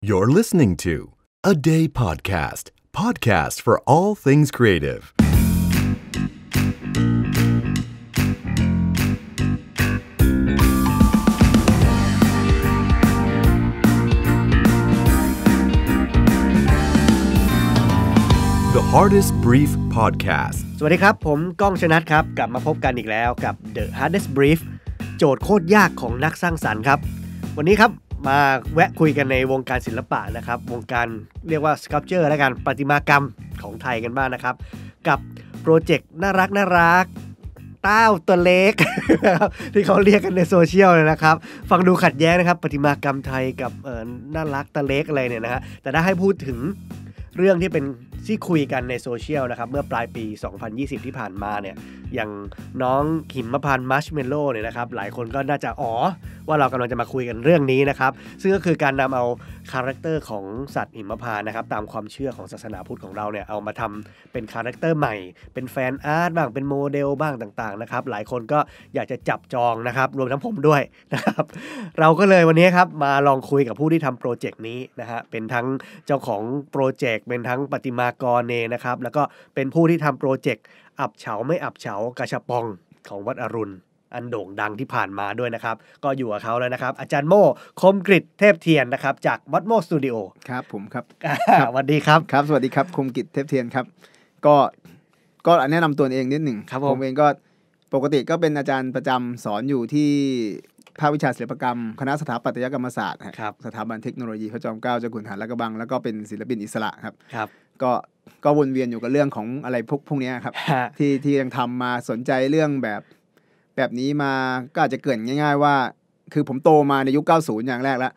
You're listening to A Day Podcast, podcast for all things creative. The Hardest Brief Podcast สวัสดีครับผมก้องชนัทครับกลับมาพบกันอีกแล้วกับ The Hardest Brief โจทย์โคตรยากของนักสร้างสารรค์ครับวันนี้ครับมาแวะคุยกันในวงการศิลปะนะครับ วงการเรียกว่าสครับเจอร์และกัน ประติมากรรมของไทยกันบ้างนะครับ กับโปรเจกต์น่ารักน่ารักต้าตัวเล็ก ที่เขาเรียกกันในโซเชียลเลยนะครับ ฟังดูขัดแย้งนะครับ ประติมากรรมไทยกับน่ารักตวเล็กอะไรเนี่ยนะฮะ แต่ถ้าให้พูดถึงเรื่องที่เป็นที่คุยกันในโซเชียลนะครับเมื่อปลายปี 2020 ที่ผ่านมาเนี่ยอย่างน้องหิมพานมัชเมลโล่เนี่ยนะครับหลายคนก็น่าจะอ๋อ ว่าเรากำลังจะมาคุยกันเรื่องนี้นะครับซึ่งก็คือการนำเอาคาแรคเตอร์ของสัตว์หิมพานนะครับตามความเชื่อของศาสนาพุทธของเราเนี่ยเอามาทำเป็นคาแรคเตอร์ใหม่ เป็นแฟนอาร์ตบ้างเป็นโมเดลบ้างต่างๆนะครับหลายคนก็อยากจะจับจองนะครับรวมทั้งผมด้วยนะครับเราก็เลยวันนี้ครับมาลองคุยกับผู้ที่ทำโปรเจกต์นี้นะฮะเป็นทั้งเจ้าของโปรเจกต์เป็นทั้งปฏิมากรเนนะครับแล้วก็เป็นผู้ที่ทำโปรเจกต์ อับเฉา ไม่อับเฉากระชปองของวัดอรุณ อัน โด่งดังที่ผ่านมาด้วยนะครับ ก็อยู่กับเขาเลยนะครับ อาจารย์โม่คมกริดเทพเทียนนะครับ จากวัดโม่สตูดิโอครับผมครับ สวัสดีครับครับสวัสดีครับคมกริดเทพเทียนครับ ก็ก็แนะนำตัวเองนิดหนึ่งครับผมเองก็ปกติก็เป็นอาจารย์ประจำสอนอยู่ที่ภาควิชาศิลปกรรม คณะสถาปัตยกรรมศาสตร์ครับสถาบันเทคโนโลยีพระจอมเกล้าเจ้าคุณหานและกระบัง แล้วก็เป็นศิลปินอิสระครับครับก็ก็วนเวียนอยู่กับเรื่องของอะไรพวกพวกนี้ครับที่ที่ยังทำมาสนใจเรื่องแบบแบบนี้มา ก็อาจจะเกิดง่าย ๆ ว่า คือผมโตมาในยุค 90 อย่างแรกแล้ว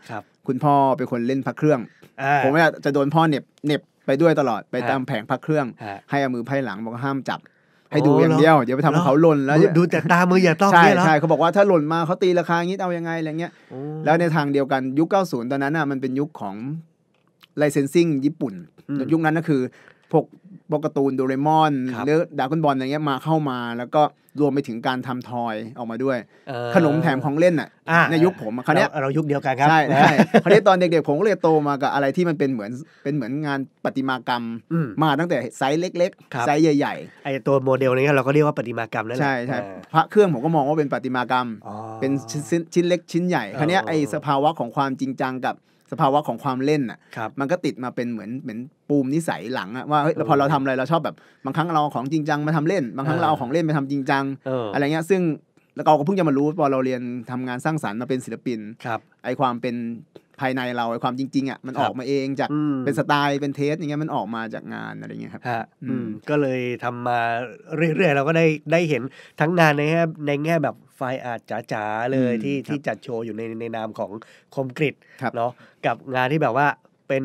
คุณพ่อเป็นคนเล่นพักเครื่อง ผมจะโดนพ่อเน็บเน็บไปด้วยตลอดไปตามแผงพักเครื่อง ให้อามือไพ่หลังบอกห้ามจับ ให้ดูอย่างเดียวเดี๋ยวไปทำเขาหล่นแล้วดูแต่ตามืออย่าต้องใช่ใช่เขาบอกว่าถ้าหล่นมาเขาตีราคางี้เอายังไงอะไรเงี้ยแล้วในทางเดียวกันยุค 90 ตอนนั้นอ่ะมันเป็นยุคของไลเซนซิ่งญี่ปุ่น ยุคนั้นก็คือ พวกปกตูนโดเรมอนหรือดาก้อนบอลอะไรเงี้ยมาเข้ามา แล้วก็รวมไปถึงการทำทอยออกมาด้วย ขนมแถมของเล่นอ่ะในยุคผมคราวนี้เรายุคเดียวกันครับใช่ใช่คราวนี้ตอนเด็กๆ ผมก็เลยโตมากับ อะไรที่มันเป็นเหมือนเป็นเหมือนงานประติมากรรม มาตั้งแต่ไซส์เล็กๆ ไซส์ใหญ่ๆไอตัวโมเดลนี้เราก็เรียกว่าประติมากรรมนั่นแหละใช่ใช่พระเครื่องผมก็มองว่าเป็นประติมากรรมเป็นชิ้นเล็ก ชิ้นใหญ่คราวนี้ไอสภาวะของความจริงจังกับสภาวะของความเล่นอ่ะมันก็ติดมาเป็นเหมือนเหมือนปูมนิสัยหลังอะว่าเฮ้ยพอเราทำอะไรเราชอบแบบบางครั้งเราของจริงจังมาทำเล่นบางครั้งเราเอาของเล่นไปทำจริงจังอะไรเงี้ยซึ่งเราก็เพิ่งจะมารู้พอเราเรียนทำงานสร้างสรรค์มาเป็นศิลปินครับไอความเป็นภายในเราไอความจริงๆอ่ะมันออกมาเองจากเป็นสไตล์เป็นเทสอย่างเงี้ยมันออกมาจากงานอะไรเงี้ยครับก็เลยทำมาเรื่อยๆเราก็ได้ได้เห็นทั้งงานในแง่ในแง่แบบไฟอาจจ๋าๆเลยที่ที่จัดโชว์ อยู่ในในนามของคมกริดเนาะกับงานที่แบบว่าเป็น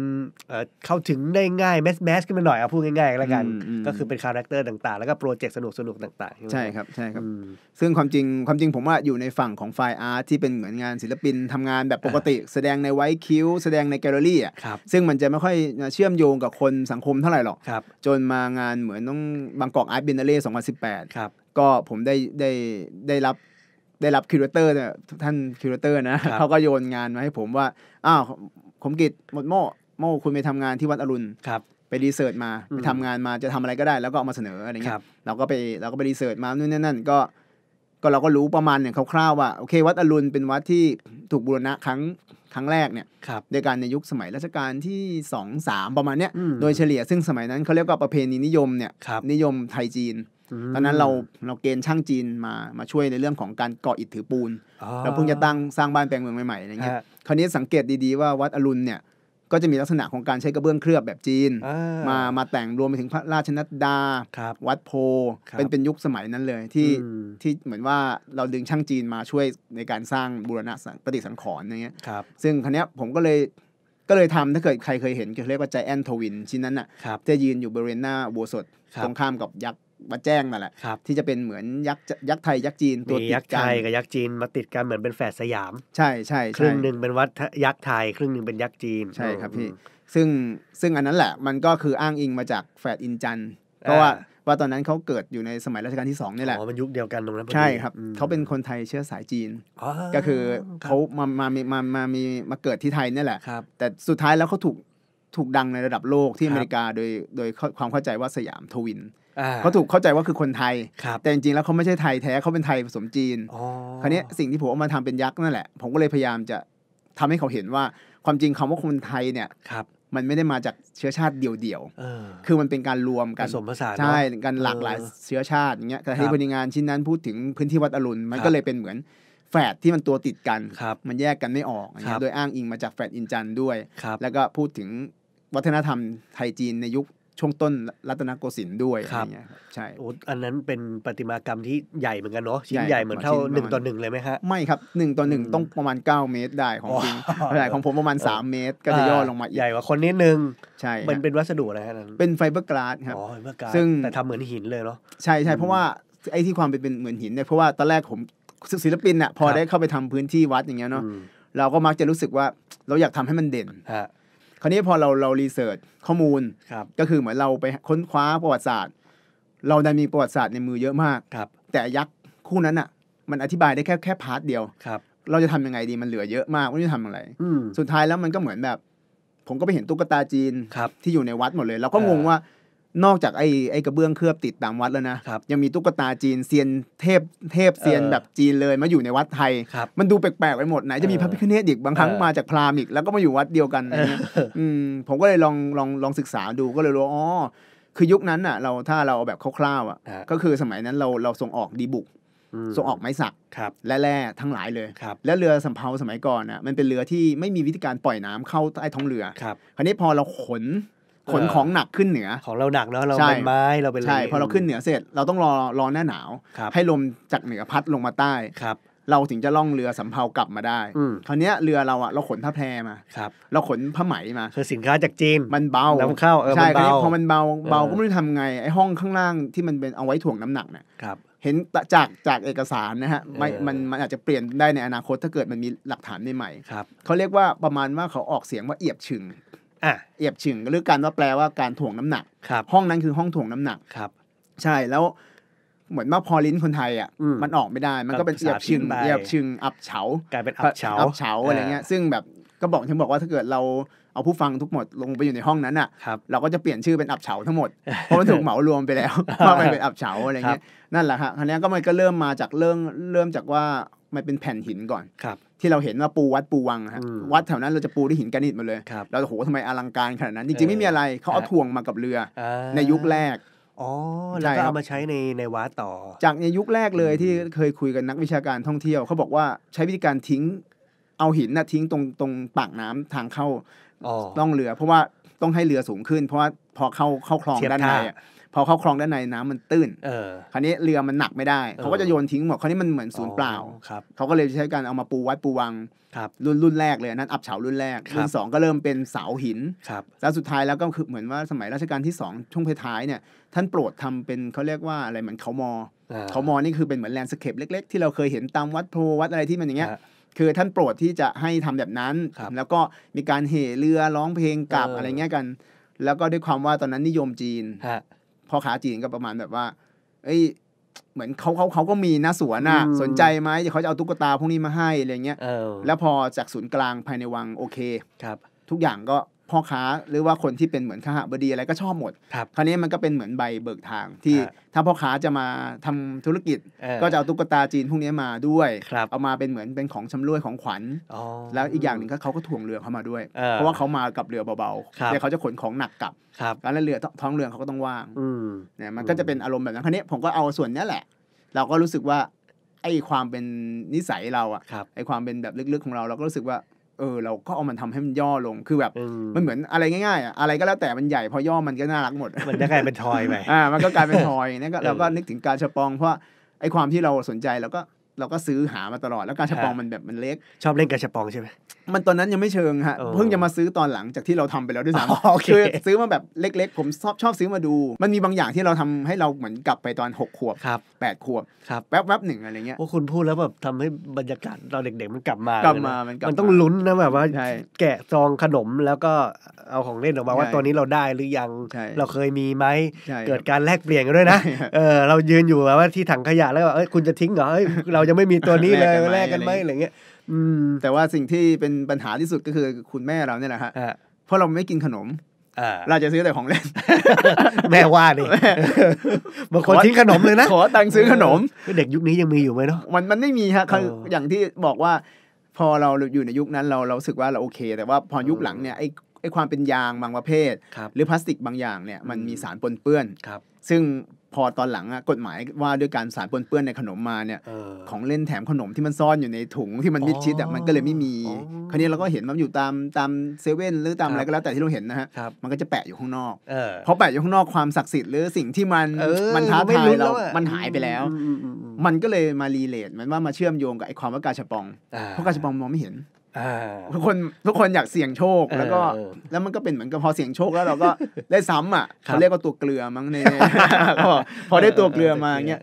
เเข้าถึงได้ง่ายแมสแมสขึ้นมาหน่อยเอาพูดง่าย ๆ แล้วกัน ก็คือเป็นคาแรคเตอร์ต่างๆ แล้วก็โปรเจกต์สนุกสนุกต่าง ๆใช่ครับใช่ครับซึ่งความจริงความจริงผมว่าอยู่ในฝั่งของไฟอาร์ต ที่เป็นเหมือนงานศิลปินทำงานแบบปกติ แสดงในไวท์คิว แสดงในแกลเลอรี่อ่ะซึ่งมันจะไม่ค่อยเชื่อมโยงกับคนสังคมเท่าไหร่หรอกจนมางานเหมือนต้องบางกอกอาร์ตบินเนเล่บแปดก็ผมได้ได้ได้รับได้รับคิวเรเตอร์เนี่ยท่านคิวเรเตอร์นะเขาก็โยนงานมาให้ผมว่าอ้าวผมกิจหมดโม่โม่คุณไปทำงานที่วัดอรุณครับ ไปรีเสิร์ชมาไปทำงานมาจะทำอะไรก็ได้ แล้วก็เอามาเสนออะไรเงี้ยเราก็ไปเราก็ไปรีเสิร์ชมานู่นนั่นก็ก็เราก็รู้ประมาณเนี่ยคร่าวๆว่าโอเควัดอรุณเป็นวัดที่ถูกบูรณะครั้งครั้งแรกเนี่ยโดยการในยุคสมัยรัชกาลที่สองสามประมาณเนี้ยโดยเฉลี่ยซึ่งสมัยนั้นเขาเรียกว่าประเพณีนิยมเนี่ยนิยมไทยจีนตอนนั้นเราเราเกณฑ์ช่างจีนมามาช่วยในเรื่องของการก่ออิฐถือปูนเราเพิ่งจะตั้งสร้างบ้านแปลงเมืองใหม่ๆอะไรเงี้ยคราวนี้สังเกตดี ๆ ว่าวัดอรุณเนี่ยก็จะมีลักษณะของการใช้กระเบื้องเคลือบแบบจีน มามาแต่งรวมไปถึงพระราชนัดดา วัดโพเป็นเป็นยุคสมัยนั้นเลยที่ที่เหมือนว่าเราดึงช่างจีนมาช่วยในการสร้างบูรณะปฏิสังขรณ์อย่างเงี้ยซึ่งคันนี้ผมก็เลยก็เลยทำถ้าเกิดใครเคยเห็นเขาเรียกว่าใจแอนทวินชิ้นนั้นน่ะจะยืนอยู่บริเวณหน้าโบสถตรงข้ามกับยักษ์มาแจ้งนั่นแหละที่จะเป็นเหมือนยักษ์ยักษ์ไทยยักษ์จีนตัวติดกันยักษ์ไทยกับยักษ์จีนมาติดกันเหมือนเป็นแฝดสยาม ใช่ใช่ครึ่งหนึ่งเป็นวัดยักษ์ไทย ครึ่งหนึ่งเป็นยักษ์จีนใช่ครับพี่ซึ่งซึ่งอันนั้นแหละ มันก็คืออ้างอิงมาจากแฝดอินจันเพราะว่าว่าตอนนั้นเขาเกิดอยู่ในสมัยรัชกาลที่สองนี่แหละอ๋อมันยุคเดียวกันตรงนั้นใช่ครับเขาเป็นคนไทยเชื้อสายจีนก็คือเขามามามามามีมาเกิดที่ไทยนี่แหละแต่สุดท้ายแล้วเขาถูกถูกดังในระดับโลกที่อเมริกาโดยโดยความเข้าใจว่าสยามทวินเขาถูกเข้าใจว่าคือคนไทย แต่จริงๆ แล้วเขาไม่ใช่ไทยแท้ เขาเป็นไทยผสมจีน คราวนี้สิ่งที่ผมเอามาทำเป็นยักษ์นั่นแหละ ผมก็เลยพยายามจะทำให้เขาเห็นว่าความจริงคำว่าคนไทยเนี่ยมันไม่ได้มาจากเชื้อชาติเดียวๆคือมันเป็นการรวมกัน ผสมผสาน ใช่กันหลากหลายเชื้อชาติอย่างเงี้ยแต่้พนัลงานชิ้นนั้นพูดถึงพื้นที่วัดอรุณ มันก็เลยเป็นเหมือนแฝดที่มันตัวติดกัน มันแยกกันไม่ออกโดยอ้างอิงมาจากแฝดอินจันด้วย แล้วก็พูดถึงวัฒนธรรมไทยจีนในยุคช่วงต้นรัตนโกสินทร์ด้วยอะไรเงี้ยใช่โอ้อันนั้นเป็นประติมากรรมที่ใหญ่เหมือนกันเนาะชิ้นใหญ่เหมือนเท่าหนึ่งต่อหนึ่งเลยไหมฮะไม่ครับหนึ่งต่อหนึ่งต้องประมาณ 9 เมตรได้ของจริงขนาดของผมประมาณ 3 เมตร ก็จะย่อลงมา ใหญ่กว่าคนนิดนึง ใช่มันเป็นวัสดุอะไรฮะนั้นเป็นไฟเบอร์กลาสครับ อ๋อไฟเบอร์กลาสซึ่งแต่ทำเหมือนหินเลยเนาะใช่ใช่เพราะว่าไอ้ที่ความเป็นเหมือนหินเนี่ยเพราะว่าตอนแรกผมศิลปินอ่ะพอได้เข้าไปทำพื้นที่วัดอย่างเงี้ยเนาะเราก็มักจะรู้สึกว่าเราอยากทำให้มันเด่นราวนี้พอเราเรารีเสิร์ชข้อมูล ก็คือเหมือนเราไปค้นคว้าประวัติศาสตร์เราได้มีประวัติศาสตร์ในมือเยอะมากแต่ยักษ์คู่นั้นอ่ะมันอธิบายได้แค่แค่พาร์ทเดียวครับ เราจะทำยังไงดีมันเหลือเยอะมากไม่รู้จะทำอะไรสุดท้ายแล้วมันก็เหมือนแบบ ผมก็ไปเห็นตุ๊กตาจีนที่อยู่ในวัดหมดเลยเราก็งงว่านอกจากไอ้ไอ้กระเบื้องเคลือบติดตามวัดแล้วนะยังมีตุ๊กตาจีนเซียนเทพเทพเซียนแบบจีนเลย มาอยู่ในวัดไทย มันดูแปลกๆไปหมดไหนจะมีพระพิฆเนศอีกบางครั้งมาจากพราหมิอีกแล้วก็มาอยู่วัดเดียวกัน อืมผมก็เลยลองลองลองศึกษาดูก็เลยรู้อ๋อคือยุคนั้นอ่ะเราถ้าเราแบบคร่าวๆอ่ะก็คือสมัยนั้นเราเราส่งออกดีบุกส่งออกไม้สักและแร่ทั้งหลายเลย และเรือสำเภาสมัยก่อนอ่ะมันเป็นเรือที่ไม่มีวิธีการปล่อยน้ำเข้าใต้ท้องเรือครับคราวนี้พอเราขนขนของหนักขึ้นเหนือของเราหนักแล้วเราเป็นไม้เราเป็นใช่พอเราขึ้นเหนือเสร็จเราต้องรอรอหน้าหนาว ให้ลมจากเหนือพัดลงมาใต้ครับเราถึงจะล่องเรือสำเภากลับมาได้คราวนี้เรือเราอะเราขนท่าแพมาเราขนผ้าไหมมาคือสินค้าจากจีนมันเบาน้ำเข้าเออใช่คราวนี้พอมันเบาเบาก็ไม่รู้ทำไงไอห้องข้างล่างที่มันเป็นเอาไว้ถ่วงน้ำหนักเนี่ยเห็นจากจากเอกสารนะฮะมันมันอาจจะเปลี่ยนได้ในอนาคตถ้าเกิดมันมีหลักฐานใหม่เขาเรียกว่าประมาณว่าเขาออกเสียงว่าเอียบชึงอะเอียบฉึงหรือกาันว่าแปลว่าการถ่วงน้ำหนัก ครับ ห้องนั้นคือห้องถ่วงน้ำหนัก ครับ ใช่ แล้ว เหมือนว่าพอลิ้นคนไทยอ่ะ มันออกไม่ได้ มันก็เป็นเอียบชึงเอียบชึงอับเฉา กลายเป็นอับเฉา อับเฉาอะไรเงี้ย ซึ่งแบบก็บอกฉันบอกว่าถ้าเกิดเราเอาผู้ฟังทุกหมดลงไปอยู่ในห้องนั้นอ่ะเราก็จะเปลี่ยนชื่อเป็นอับเฉาทั้งหมด เพราะมันถูกเหมารวมไปแล้วว่ามันเป็นอับเฉาอะไรเงี้ย นั่นแหละฮะครั้นี้ก็มันก็เริ่มมาจากเรื่องเริ่มจากว่ามันเป็นแผ่นหินก่อนครับ ที่เราเห็นว่าปูวัดปูวังฮะวัดแถวนั้นเราจะปูด้วยหินกรานิตมาเลยเราโหทำไมอลังการขนาดนั้นจริงๆไม่มีอะไรเขาเอาถ่วงมากับเรือ ในยุคแรก อ๋อแล้วก็เอามาใช้ในในวัดต่อ จากในยุคแรกเลยที่เคยคุยกับนักวิชาการท่องเที่ยว เขาบอกว่าใช้วิธีการทิ้งเอาหินน่ะทิ้งตรงตรงปากน้ำทางเข้าต้องเรือ เพราะว่าต้องให้เรือสูงขึ้น เพราะว่าพอเข้าเข้าคลองด้านในพอเข้าคลองด้านในน้ำมันตื้นเออ คราวนี้เรือมันหนักไม่ได้ เขาก็จะโยนทิ้งหมด คราวนี้มันเหมือนศูนย์เปล่าครับเขาก็เลยใช้การเอามาปูวัดปูวังครับรุ่นรุ่นแรกเลยนั่นอับเฉารุ่นแรกรุ่นสองก็เริ่มเป็นเสาหินครับ แล้วสุดท้ายแล้วก็คือเหมือนว่าสมัยรัชกาลที่สองช่วงท้ายเนี่ย ท่านโปรดทำเป็นเขาเรียกว่าอะไรเหมือนเขามอ เขามอนี่คือเป็นเหมือนแลนด์สเคปเล็กๆ ที่เราเคยเห็นตามวัดโพวัดอะไรที่มันอย่างเงี้ย คือท่านโปรดที่จะให้ทำแบบนั้น แล้วก็มีการเห่เรือร้องเพลงกลับอะไรเงี้ยกัน แล้วก็ด้วยความว่าตอนนั้นนิยมจีนพ่อค้าจีนก็ประมาณแบบว่า เอ้ย เหมือนเขาเขาเขาก็มีนะสวนอ่ะ สนใจไหมเขาจะเอาตุ๊กตาพวกนี้มาให้อะไรเงี้ย แล้วพอจากศูนย์กลางภายในวัง โอเค ครับ ทุกอย่างก็พ่อค้าหรือว่าคนที่เป็นเหมือนข้าบดีอะไรก็ชอบหมดครับคราวนี้มันก็เป็นเหมือนใบเบิกทางที่ถ้าพ่อค้าจะมาทำธุรกิจก็จะเอาตุ๊กตาจีนพวกนี้มาด้วย เอามาเป็นเหมือนเป็นของชำรวยของขวัญแล้วอีกอย่างหนึ่งก็เขาก็ถ่วงเรือเข้ามาด้วย เพราะว่าเขามากับเรือเบาๆแต่เขาจะขนของหนักกลับแล้วเรือท้องเรือเขาก็ต้องว่างเนี่ยมันก็จะเป็นอารมณ์แบบนั้นคราวนี้ผมก็เอาส่วนนี้แหละ เราก็รู้สึกว่าไอ้ความเป็นนิสัยเราอะไอ้ความเป็นแบบลึกๆของเราเราก็รู้สึกว่าเออเราก็เอามันทำให้มันย่อลงคือแบบ มันเหมือนอะไรง่ายๆอ่ะอะไรก็แล้วแต่มันใหญ่พอย่อมันก็น่ารักหมด มันจะกลายเป็นทอยไปอ่ามันก็กลายเป็นทอยนี่ก็เราก็นึกถึงการชะปองเพราะไอ้ความที่เราสนใจเราก็เราก็ซื้อหามาตลอด แล้วการชะปองมันแบบมันเล็กชอบเล่นการชะปองใช่ไหมมันตอนนั้นยังไม่เชิงฮะเพิ่งจะมาซื้อตอนหลังจากที่เราทำไปแล้วด้วยซ้ำคือซื้อมาแบบเล็กๆ ผมชอบชอบซื้อมาดู มันมีบางอย่างที่เราทำให้เราเหมือนกลับไปตอน 6 ขวบแปดขวบแป๊บแป๊บหนึ่งอะไรเงี้ยพวกคุณพูดแล้วแบบทำให้บรรยากาศเราเด็ก ๆมันกลับมากลับมามันต้องลุ้นนะแบบว่า แกะซองขนมแล้วก็เอาของเล่นออกมาว่าตัวนี้เราได้หรือยัง เราเคยมีไหมเกิดการแลกเปลี่ยนกันด้วยนะเออเรายืนอยู่แบบว่าที่ถังขยะแล้วเอ้ยคุณจะทิ้งเหรอเอ้ยเรายังไม่มีตัวนี้เลยแลกกันไหมอะไรเงี้ยอืมแต่ว่าสิ่งที่เป็นปัญหาที่สุดก็คือคุณแม่เราเนี่ยแหละฮะเพราะเราไม่กินขนมเราจะซื้อแต่ของเล่น แม่ว่าดิบางคนทิ้งขนมเลยนะ ขอตังค์ซื้อขนม เด็กยุคนี้ยังมีอยู่ไหมเนาะ มันมันไม่มีฮะ อย่างที่บอกว่า พอเราอยู่ในยุคนั้นเราเราสึกว่าเราโอเค แต่ว่าพอยุคหลังเนี่ยไอ้ไอ้ความเป็นยางบางประเภท หรือพลาสติกบางอย่างเนี่ยมันมีสารปนเปื้อนครับ ซึ่งพอตอนหลังอะกฎหมายว่าด้วยการสารปนเปื้อนในขนมมาเนี่ยของเล่นแถมขนมที่มันซ่อนอยู่ในถุงที่มันมิดชิดอะมันก็เลยไม่มี คราวนี้เราก็เห็นมันอยู่ตามตามเซเว่นหรือตามอะไรก็แล้ว แต่ที่เราเห็นนะฮะมันก็จะแปะอยู่ข้างนอกเพราะแปะอยู่ข้างนอกความศักดิ์สิทธิ์หรือสิ่งที่มันมันท้าทายเรา มันหายไปแล้ว มันก็เลยมารีเลทมันว่ามาเชื่อมโยงกับไอ้ความว่ากาชปองเพราะกาชปองมองไม่เห็นทุกคนทุกคนอยากเสี่ยงโชค แล้วก็แล้วมันก็เป็นเหมือนกับพอเสี่ยงโชคแล้วเราก็ได้ซ้ำอ่ะเขาเรียกว่าตัวเกลือมั้งใน่ยพอได้ตัวเกลือมาเงี้ย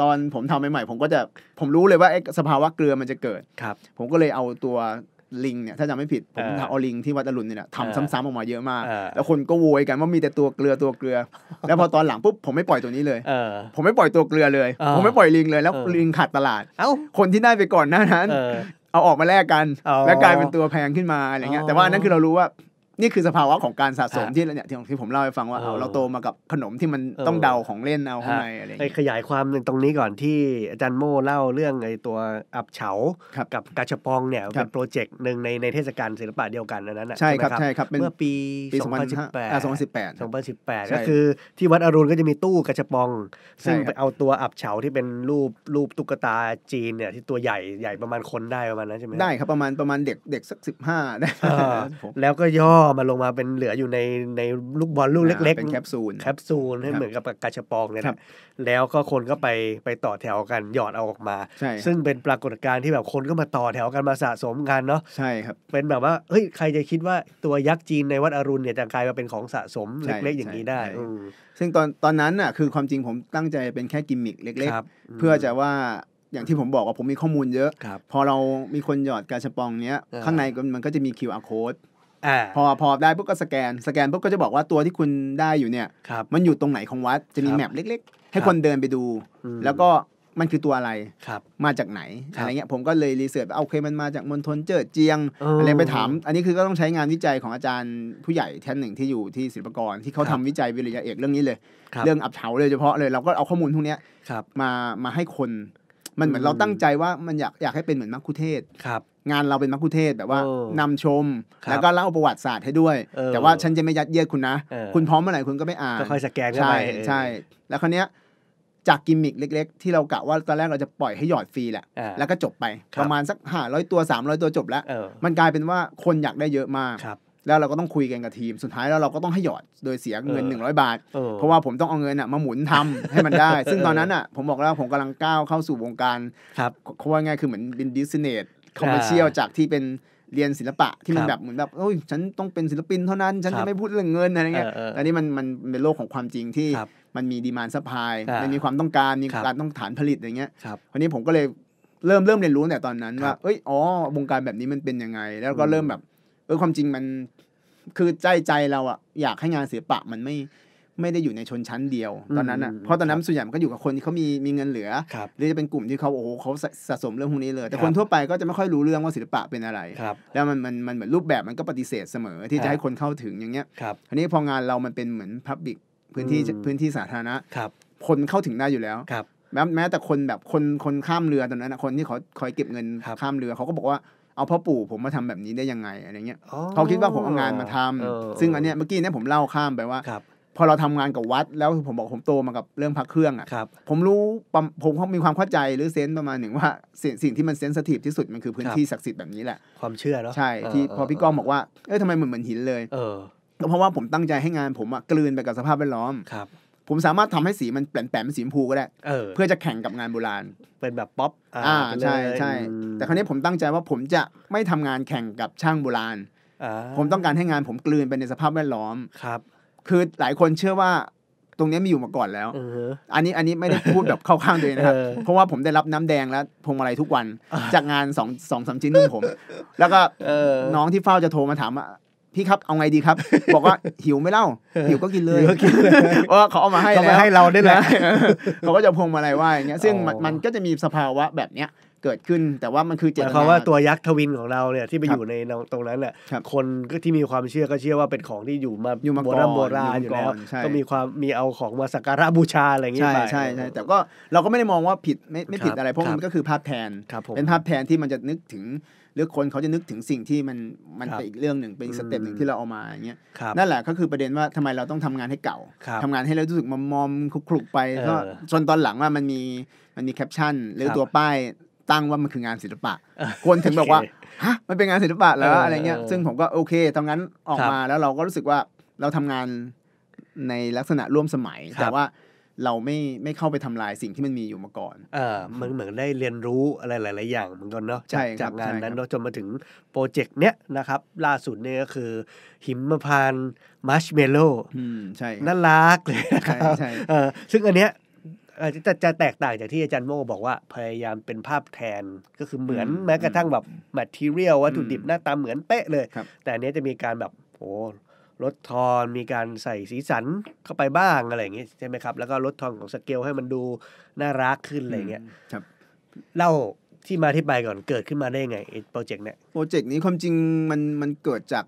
ตอนผมทำใหม่ๆผมก็จะผมรู้เลยว่าสภาวะเกลือมันจะเกิดครับ ผมก็เลยเอาตัวลิงเนี่ยถ้าจำไม่ผิดผมเอาลิงที่วัดอรุณเนี่ยทำซ้ำๆออกมาเยอะมากแล้วคนก็โวยกันว่ามีแต่ตัวเกลือตัวเกลือแล้วพอตอนหลังปุ๊บผมไม่ปล่อยตัวนี้เลยผมไม่ปล่อยตัวเกลือเลย ผมไม่ปล่อยลิงเลยแล้วลิงขาดตลาดเอ้าคนที่ได้ไปก่อนหน้านั้นเอาออกมาแลกกัน แล้วกลายเป็นตัวแพงขึ้นมาอะไรเงี้ยแต่ว่านั่นคือเรารู้ว่านี่คือสภาวะของการสะสมที่เนี่ยที่ผมเล่าให้ฟังว่า เราโตมากับขนมที่มันต้องเดาของเล่นเอาข้างในอะไรอย่างเงี้ยขยายความหนึ่งตรงนี้ก่อนที่อาจารย์โม่เล่าเรื่องไอ้ตัวอับเฉา กับกาชปองเนี่ย เป็นโปรเจกต์หนึ่งในในเทศกาลศิลปะเดียวกันนั้นนะใช่ครับใช่ครับเมื่อปี 2018 2018 2018 ก็คือที่วัดอรุณก็จะมีตู้กาชปอง ซึ่งเอาตัวอับเฉาที่เป็นรูปรูปตุ๊กตาจีนเนี่ยที่ตัวใหญ่ใหญ่ประมาณคนได้ประมาณนั้นใช่ไหมได้ครับประมาณประมาณเด็กเด็กสักสิบห้าได้แล้วก็ย่อ่อมาลงมาเป็นเหลืออยู่ในในลูกบอลลูกเล็ก ๆ เป็นแคปซูล แคปซูลให้เหมือนกับกาชปองเนี่ยนะแล้วก็คนก็ไปไปต่อแถวกันหยอดเอาออกมา ซึ่งเป็นปรากฏการณ์ที่แบบคนก็มาต่อแถวกันมาสะสมกันเนาะ ใช่ครับ เป็นแบบว่า เฮ้ยใครจะคิดว่าตัวยักษ์จีนในวัดอรุณเนี่ยจะกลายมาเป็นของสะสมเล็กๆอย่างนี้ได้ ซึ่งตอนตอนนั้นน่ะคือความจริงผมตั้งใจเป็นแค่กิมมิคเล็กๆ เพื่อจะว่าอย่างที่ผมบอกว่าผมมีข้อมูลเยอะ พอเรามีคนหยอดกาชปองเนี้ยข้างในมันก็จะมี QR code อพอพอได้ปุ๊บก็สแกนสแกนปุ๊บก็จะบอกว่าตัวที่คุณได้อยู่เนี่ยมันอยู่ตรงไหนของวัดจะมีแมปเล็กๆ ให้คนเดินไปดู แล้วก็มันคือตัวอะไรรมาจากไหนอะไรเงี้ยผมก็เลยรีเสิร์ชเอาเคมันมาจากมณฑลเจิดเจียงอะไรไปถาม อันนี้คือก็ต้องใช้งานวิจัยของอาจารย์ผู้ใหญ่ท่านหนึ่งที่อยู่ที่ศิลปกรที่เขาทำวิจัยวิริยะเอกเรื่องนี้เลย เรื่องอับเฉาเลยเฉพาะเลยเราก็เอาข้อมูลพวกนี้มามาให้คน มันเหมือนเราตั้งใจว่ามันอยากอยากให้เป็นเหมือนมัคคุเทศครับงานเราเป็นมักคุเทศแบบว่านำนำชม แล้วก็เล่าประวัติศาสตร์ให้ด้วย แต่ว่าฉันจะไม่ยัดเยียดคุณนะ คุณพร้อมเมื่อไหร่คุณก็ไม่อ่านก็ค่อยสแกนใช่ใช่ แล้วคราวเนี้ยจากกิมมิกเล็กๆ ที่เรากะว่าตอนแรกเราจะปล่อยให้หยอดฟรีแหละแล้วก็จบไปรบประมาณสักห้าร้อยตัวสามร้อยตัวจบแล้ว มันกลายเป็นว่าคนอยากได้เยอะมากแล้วเราก็ต้องคุยกันกับทีม สุดท้ายแล้วเราก็ต้องให้หยอดโดยเสียเงินหนึ่งร้อยบาท เพราะว่าผมต้องเอาเงินน่ะมาหมุนทำให้มันได้ ซึ่งตอนนั้นอ่ะ ผมบอกแล้วผมกำลังก้าวเข้าสู่วงการครับพราะว่าไงคือเหมือนบินดิสเนคอมเมอร์เชียลจากที่เป็นเรียนศิลปะที่มันแบบเหมือนแบบโอ้ยฉันต้องเป็นศิลปินเท่านั้นฉันจะไม่พูดเรื่องเงินอะไรเงี้ยแต่นี่มันมันเป็นโลกของความจริงที่มันมีดีมานซัพพลายมันมีความต้องการมีการต้องฐานผลิตอะไรเงี้ยควันนี้ผมก็เลยเริ่มเริ่มเรียนรู้แต่ตอนนั้น ว่า เอ้ยอ๋อวงการแบบนี้มันเป็นยังไง แล้วก็เริ่มแบบ เออความจริงมันคือใจใจเราอะอยากให้งานศิลปะมันไม่ไม่ได้อยู่ในชนชั้นเดียวตอนนั้นอ่ะเพราะตอนนั้นส่วนใหญ่มันก็อยู่กับคนที่เขามีมีเงินเหลือหรือจะเป็นกลุ่มที่เขาโอ้โหเขาสะสมเรื่องพวกนี้เลย แต่คนทั่วไปก็จะไม่ค่อยรู้เรื่องว่าศิลปะเป็นอะไร แล้วมันมันมันเหมือนรูปแบบมันก็ปฏิเสธเสมอที่จะให้คนเข้าถึงอย่างเงี้ยทีนี้พองานเรามันเป็นเหมือนพับบิกพื้นที่พื้นที่สาธารณะคนเข้าถึงได้อยู่แล้วแม้แม้แต่คนแบบคนคนข้ามเรือตอนนั้นคนที่เขาคอยเก็บเงินข้ามเรือเขาก็บอกว่าเอาพ่อปู่ผมมาทำแบบนี้ได้ยังไงอะไรเงี้ยเขาคิดว่าผมเอางานมาทำ ซึ่งอันเนี้ยเมื่อกี้เนี่ยผมเล่าข้ามไปว่าพอเราทำงานกับวัดแล้วผมบอกผมโตมากับเรื่องพระเครื่องอะ่ะผมรู้ผมมีความเข้าใจหรือเซนต์ประมาณหนึ่งว่าสิ่งสิ่งที่มันเซนสติฟที่สุดมันคือพื้นที่ศักดิ์สิทธิ์แบบนี้แหละความเชื่อเนาะใช่ที่พอพี่ก้องบอกว่า เอ้ยทำไมเหมือนเหมือนหินเลยเออก็เพราะว่าผมตั้งใจให้งานผมอะกลืนไปกับสภาพแวดล้อมครับ ผมสามารถทำให้สีมันแปลนแปลนเป็นสีชมพูก็ได้เเพื่อจะแข่งกับงานโบราณเป็นแบบป๊อปอ่าใช่ใช่แต่ครั้นี้ผมตั้งใจว่าผมจะไม่ทำงานแข่งกับช่างโบราณผมต้องการให้งานผมกลืนไปในสภาพแวดล้อมครับคือหลายคนเชื่อว่าตรงนี้มีอยู่มาก่อนแล้ว อันนี้อันนี้ไม่ได้พูดแบบเข้าข้างตัวเองนะครับ เพราะว่าผมได้รับน้ำแดงและพวงมาลัยทุกวันจากงานสองสองสามชิ้นนึงผม แล้วก็น้องที่เฝ้าจะโทรมาถามว่าพี่ครับเอาไงดีครับ บอกว่าหิวไม่เล่า หิวก็กินเลยว่าเขาเอามาให้แล้วให้เราได้แล้วเขาก็จะพวงมาลัยว่าอย่างเงี้ย ซึ่งมันก็จะมีสภาวะแบบเนี้ยเกิดขึ้นแต่ว่ามันคือเจตนาเพราะว่าตัวยักษ์ทวินของเราเนี่ยที่ไปอยู่ในตรงนั้นแหละคนก็ที่มีความเชื่อก็เชื่อว่าเป็นของที่อยู่มาอยู่มาโบราณโบราณอยู่แล้วก็มีความมีเอาของมาสักการะบูชาอะไรอย่างเงี้ยใช่ใช่ใช่แต่ก็เราก็ไม่ได้มองว่าผิดไม่ไม่ผิดอะไรเพราะมันก็คือภาพแทนเป็นภาพแทนที่มันจะนึกถึงหรือคนเขาจะนึกถึงสิ่งที่มันมันเป็นอีกเรื่องหนึ่งเป็นสเต็ปหนึ่งที่เราเอามาอย่างเงี้ยนั่นแหละก็คือประเด็นว่าทำไมเราต้องทำงานให้เก่า ทำงานให้เรารู้สึกมอมคลุก ๆ ไปก็จนตอนหลังว่ามันมีมันมีแคปชั่น หรือตัวป้ายตั้งว่ามันคืองานศิลปะคนถึงแบบว่า ฮะ มันเป็นงานศิลปะแล้วอะไรเงี้ย ซึ่งผมก็โอเคตอนนั้นออกมาแล้วเราก็รู้สึกว่าเราทำงานในลักษณะร่วมสมัย แต่ว่าเราไม่ไม่เข้าไปทำลายสิ่งที่มันมีอยู่มาก่อนเออมันเหมือนได้เรียนรู้อะไรหลาย ๆ อย่างเหมือนกันเนาะ จากงานนั้นเราจนมาถึงโปรเจกต์เนี้ยนะครับ ล่าสุดเนี่ยก็คือหิมพานมัชเมลโล่น่ารักเลยนะครับเออซึ่งอันเนี้ยจะจะแตกต่างจากที่อาจารย์โมบอกว่าพยายามเป็นภาพแทนก็คือเหมือนแม้กระทั่งแบบแมทเทียลวัตถุดิบหน้าตาเหมือนเป๊ะเลย แต่อันนี้จะมีการแบบ โอ้ลดทอนมีการใส่สีสันเข้าไปบ้าง อะไรอย่างงี้ ใช่ไหมครับ แล้วก็ลดทอนของสเกลให้มันดู น่ารักขึ้น อะไรอย่างเงี้ยครับ เล่าที่มาที่ไปก่อนเกิดขึ้นมาได้ยังไงโปรเจกต์เนี้ยโปรเจกต์นี้ความจริงมันมันเกิดจาก